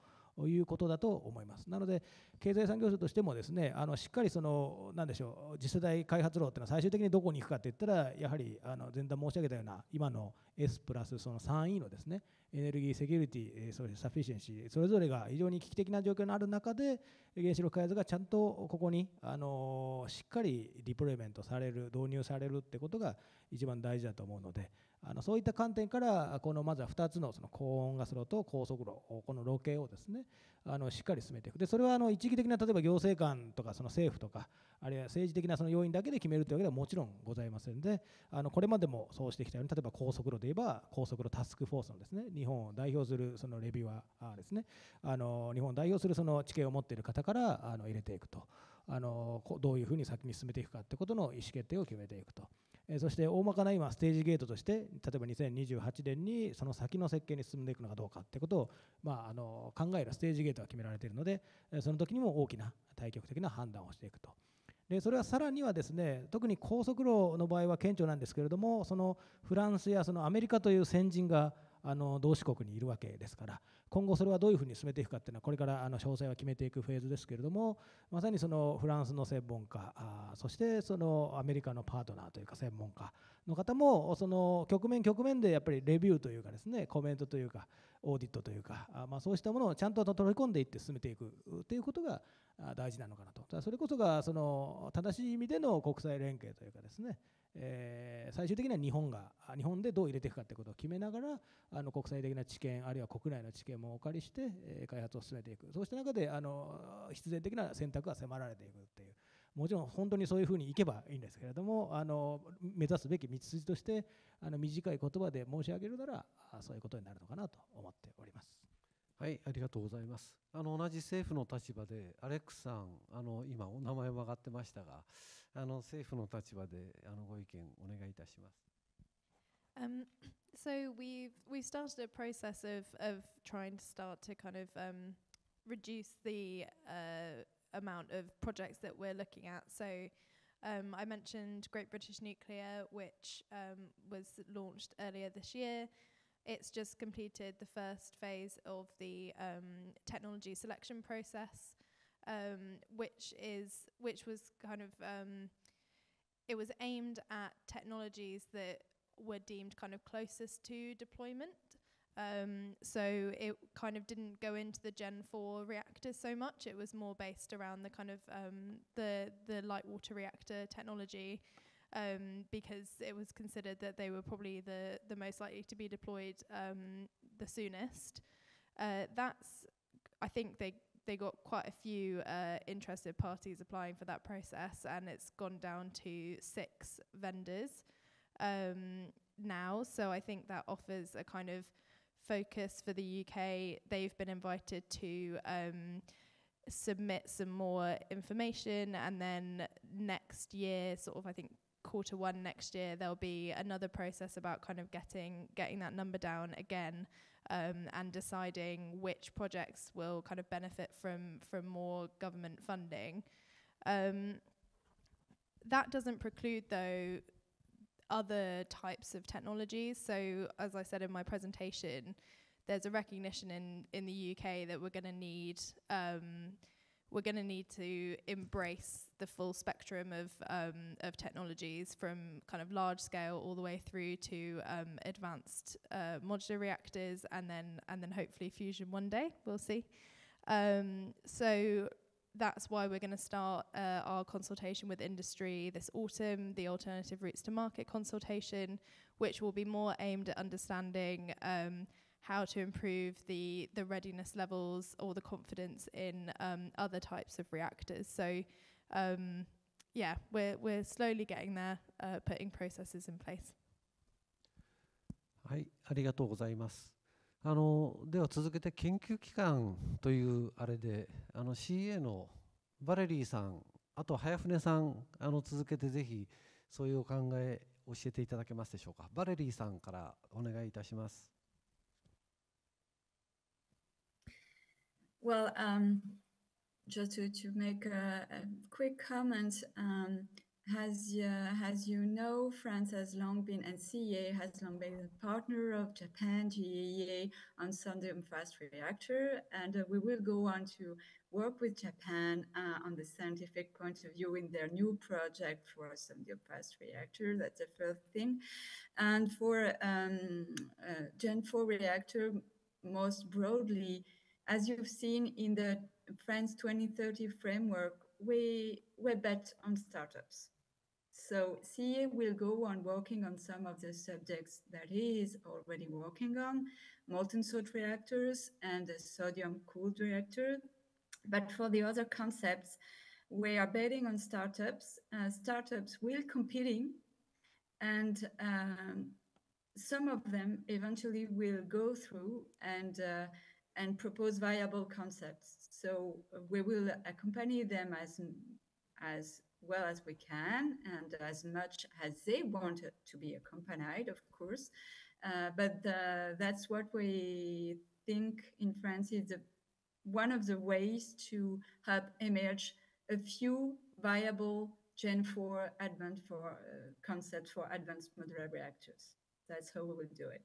いうことだと思います。なので、経済産業省としてもですねあのしっかりその、何でしょう、次世代開発路というのは最終的にどこに行くかといったら、やはりあの前段申し上げたような、今の S プラスその 3E のですねエネルギー、セキュリティ、そしてサフィシエンシー、それぞれが非常に危機的な状況のある中で、原子力開発がちゃんとここにあのしっかりディプロイメントされる、導入されるってことが一番大事だと思うので、あのそういった観点からこのまずは2つのその高音ガス炉と高速路この路径をですねあのしっかり進めていくでそれはあの一義的な例えば行政官とかその政府とかあるいは政治的なその要因だけで決めるというわけではもちろんございませんであのこれまでもそうしてきたように例えば高速路で言えば高速炉タスクフォースのですね日本を代表するそのレビューアーですねあの日本を代表するその知見を持っている方からあの入れていくとあのどういうふうに先に進めていくかということの意思決定を決めていくと。そして大まかな今ステージゲートとして例えば2028年にその先の設計に進んでいくのかどうかってことを、まあ、あの考えるステージゲートが決められているのでその時にも大きな対局的な判断をしていくと。でそれはさらにはですね特に高速路の場合は顕著なんですけれどもそのフランスやそのアメリカという先人があの同志国にいるわけですから今後それはどういうふうに進めていくかっていうのはこれからあの詳細は決めていくフェーズですけれどもまさにそのフランスの専門家あそしてそのアメリカのパートナーというか専門家の方もその局面局面でやっぱりレビューというかですねコメントというかオーディットというかあ、まあ、そうしたものをちゃんと取り込んでいって進めていくということが大事なのかなとそれこそがその正しい意味での国際連携というかですねえー、最終的には日本が日本でどう入れていくかということを決めながらあの国際的な知見あるいは国内の知見もお借りして、えー、開発を進めていくそうした中であの必然的な選択が迫られていくっていうもちろん本当にそういうふうにいけばいいんですけれどもあの目指すべき道筋としてあの短い言葉で申し上げるならそういうことになるのかなと思っております。はい、ありがとうございます。あの同じ政府の立場でアレックスさん、あの今お名前も上がってましたが、あの政府の立場であのご意見お願いいたします。Um, so we've we've started a process of of trying to start to kind of um, reduce the uh, amount of projects that we're looking at. So um, I mentioned Great British Nuclear, which um, was launched earlier this year. It's just completed the first phase of the um, technology selection process um, which is which was kind of um, it was aimed at technologies that were deemed kind of closest to deployment. Um, so it kind of didn't go into the Gen 4 reactors so much. It was more based around the kind of um, the the light water reactor technology um, because it was considered that they were probably the the most likely to be deployed um, the soonest. Uh, that's I think they they got quite a few uh, interested parties applying for that process, and it's gone down to six vendors um, now. So I think that offers a kind of focus for the UK. They've been invited to um, submit some more information, and then next year, sort of, I think quarter one next year, there'll be another process about kind of getting getting that number down again um, and deciding which projects will kind of benefit from from more government funding. Um, that doesn't preclude though other types of technologies. So as I said in my presentation, there's a recognition in in the UK that we're going to need um, we're going to need to embrace the full spectrum of, um, of technologies from kind of large scale all the way through to um, advanced uh, modular reactors and then and then hopefully fusion one day we'll see um, so that's why we're going to start uh, our consultation with industry this autumn the alternative routes to market consultation which will be more aimed at understanding um, how to improve the, the readiness levels or the confidence in um, other types of reactors. So, um, yeah, we're, we're slowly getting there, uh, putting processes in place. はい、ありがとうございます。あのでは続けて研究機関というあれであの CA のバレリーさんあと早船さんあの続けてぜひそういうお考え教えていただけますでしょうかバレリーさんからお願いいたします。Well, um, just to, to make a, a quick comment, um, as, uh, as you know, France has long been, and CEA has long been a partner of Japan, GEA, on sodium fast reactor. And uh, we will go on to work with Japan uh, on the scientific point of view in their new project for sodium fast reactor. That's the first thing. And for um, uh, Gen 4 reactor, most broadly, as you've seen in the France 2030 framework, we, we bet on startups. So CEA will go on working on some of the subjects that he is already working on, molten salt reactors and the sodium cooled reactor. But for the other concepts, we are betting on startups. Uh, startups will competing, and um, some of them eventually will go through and. Uh, and propose viable concepts. So uh, we will accompany them as as well as we can and as much as they want to be accompanied, of course. Uh, but that's what we think in France is the, one of the ways to help emerge a few viable Gen 4 advanced for uh, for advanced modular reactors. That's how we will do it.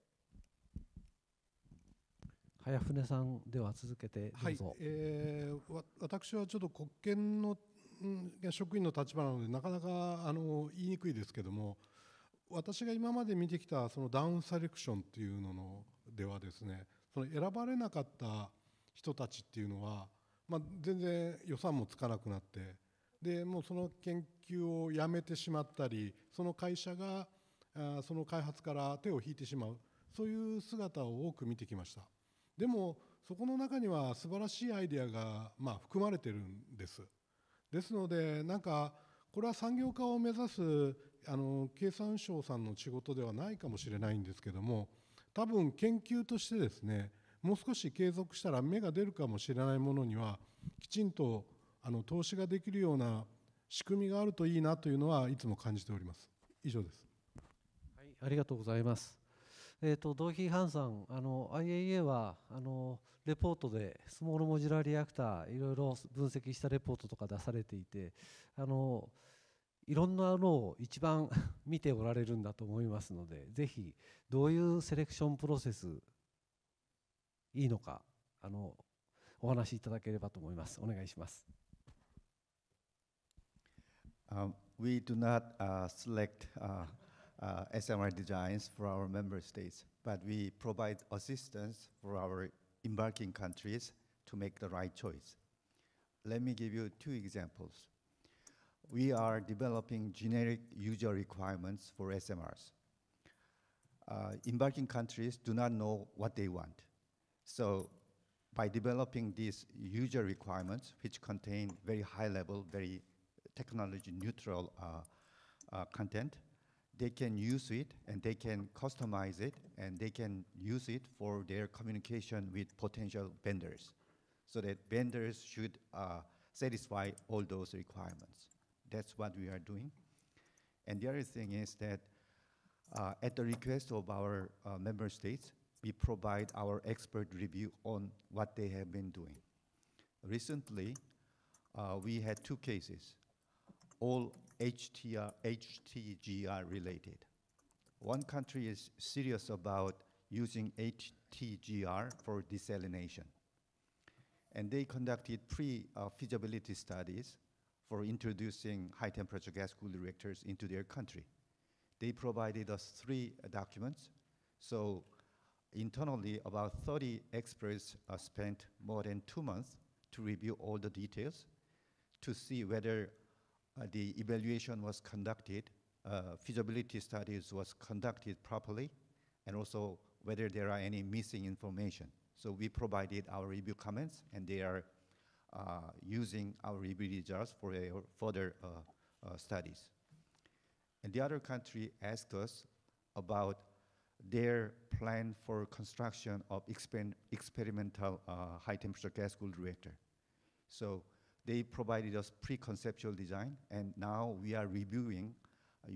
早船さんでは続けてはいえー、私はちょっと国権の職員の立場なのでなかなかあの言いにくいですけども私が今まで見てきたそのダウンセレクションっていうののではですねその選ばれなかった人たちっていうのは、まあ、全然予算もつかなくなってでもうその研究をやめてしまったりその会社がその開発から手を引いてしまうそういう姿を多く見てきました。でもそこの中には素晴らしいアイデアがまあ含まれてるんですですのでなんかこれは産業化を目指すあの経産省さんの仕事ではないかもしれないんですけども多分研究としてですねもう少し継続したら芽が出るかもしれないものにはきちんとあの投資ができるような仕組みがあるといいなというのはいつも感じております以上ですはいありがとうございますえーと、ドーヒー・ハンさんあの IAEA はあのレポートでスモールモジュラーリアクターいろいろ分析したレポートとか出されていてあのいろんなのを一番 見ておられるんだと思いますのでぜひどういうセレクションプロセスいいのかあのお話しいただければと思いますお願いします。Um, we do not uh, select uh, uh, SMR designs for our member states, but we provide assistance for our embarking countries to make the right choice. Let me give you two examples. We are developing generic user requirements for SMRs. Uh, embarking countries do not know what they want. So by developing these user requirements, which contain very high level, very technology neutral uh, uh, content, they can use it and they can customize it and they can use it for their communication with potential vendors so that vendors should uh, satisfy all those requirements. That's what we are doing. And the other thing is that uh, at the request of our uh, member states, we provide our expert review on what they have been doing. Recently, uh, we had two cases all HTR, HTGR related. One country is serious about using HTGR for desalination. And they conducted pre-feasibility uh, studies for introducing high-temperature gas-cooled reactors into their country. They provided us three uh, documents. So internally, about 30 experts uh, spent more than two months to review all the details to see whether uh, the evaluation was conducted, uh, feasibility studies was conducted properly, and also whether there are any missing information. So we provided our review comments, and they are uh, using our review results for their further uh, uh, studies. And the other country asked us about their plan for construction of exper experimental high-temperature gas cooled reactor. So They provided us pre-conceptual design, and now we are reviewing, uh,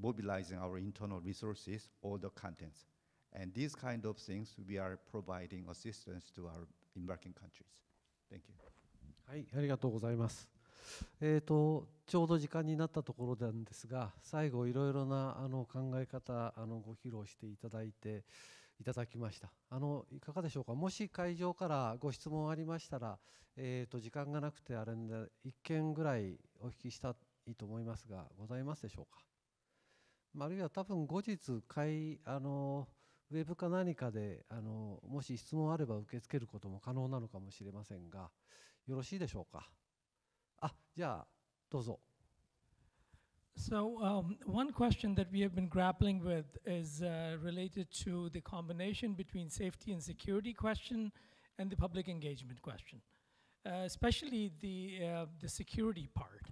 mobilizing our internal resources, all the contents. And these kind of things, we are providing assistance to our embarking countries. Thank you. はい、ありがとうございます。えーとちょうど時間になったところなんですが最後いろいろなあの考え方あのご披露していただいて、いただきましたあのいかがでしょうかもし会場からご質問ありましたら、えーと、時間がなくてあれんで1件ぐらいお聞きしたいと思いますがございますでしょうか、まあ、るいは多分後日会あのウェブか何かであのもし質問あれば受け付けることも可能なのかもしれませんがよろしいでしょうかあじゃあどうぞ So um, one question that we have been grappling with is uh, related to the combination between safety and security question and the public engagement question, uh, especially the, uh, the security part.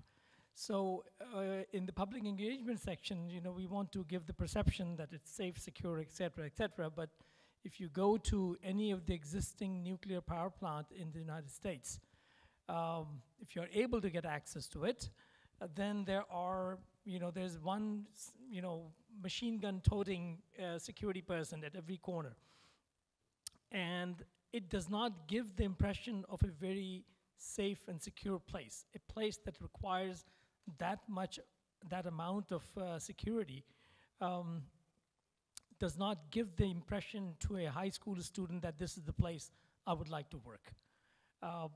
So uh, in the public engagement section, you know, we want to give the perception that it's safe, secure, et cetera, et cetera, but if you go to any of the existing nuclear power plant in the United States, um, if you're able to get access to it, uh, then there are you know, there's one, you know, machine gun toting uh, security person at every corner. And it does not give the impression of a very safe and secure place, a place that requires that much, that amount of uh, security. Um, does not give the impression to a high school student that this is the place I would like to work. Uh,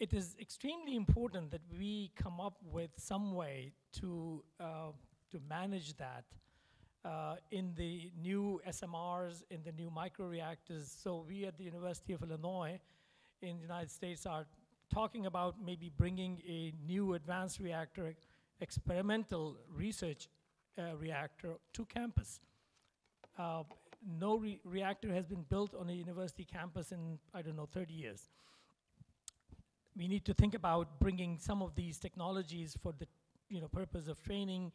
it is extremely important that we come up with some way to, uh, to manage that uh, in the new SMRs, in the new microreactors. So we at the University of Illinois in the United States are talking about maybe bringing a new advanced reactor, experimental research uh, reactor to campus. Uh, no re reactor has been built on a university campus in, I don't know, 30 years we need to think about bringing some of these technologies for the you know, purpose of training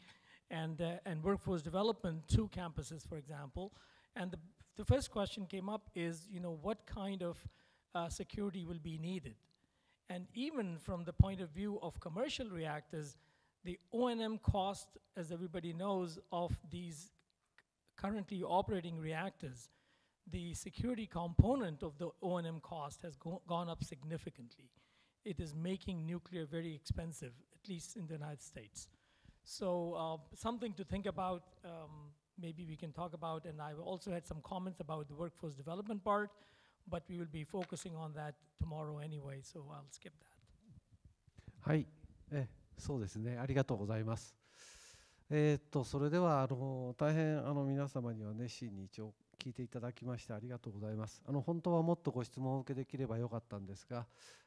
and, uh, and workforce development to campuses, for example. And the, the first question came up is, you know, what kind of uh, security will be needed? And even from the point of view of commercial reactors, the O&M cost, as everybody knows, of these currently operating reactors, the security component of the O&M cost has go gone up significantly it is making nuclear very expensive, at least in the United States. So uh, something to think about, um, maybe we can talk about, and I also had some comments about the workforce development part, but we will be focusing on that tomorrow anyway, so I'll skip that. はい、えそうですね、ありがとうございます。えー、っとそれではあの大変あの皆様には熱心に一応聞いていただきましてありがとうございます。あの本当はもっとご質問をお受けできればよかったんですが、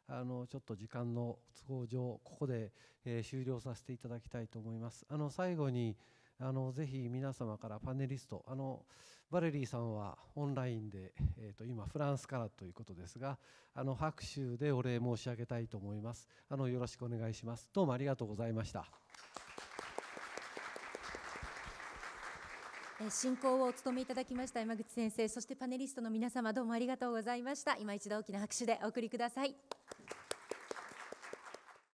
あのちょっと時間の都合上、ここで、え終了させていただきたいと思います。あの最後にあのぜひ皆様からパネリストあのバレリーさんはオンラインで、えー、と今フランスからということですがあの拍手でお礼申し上げたいと思いますあのよろしくお願いしますどうもありがとうございました。進行をお務めいただきました山口先生そしてパネリストの皆様どうもありがとうございました今一度大きな拍手でお送りください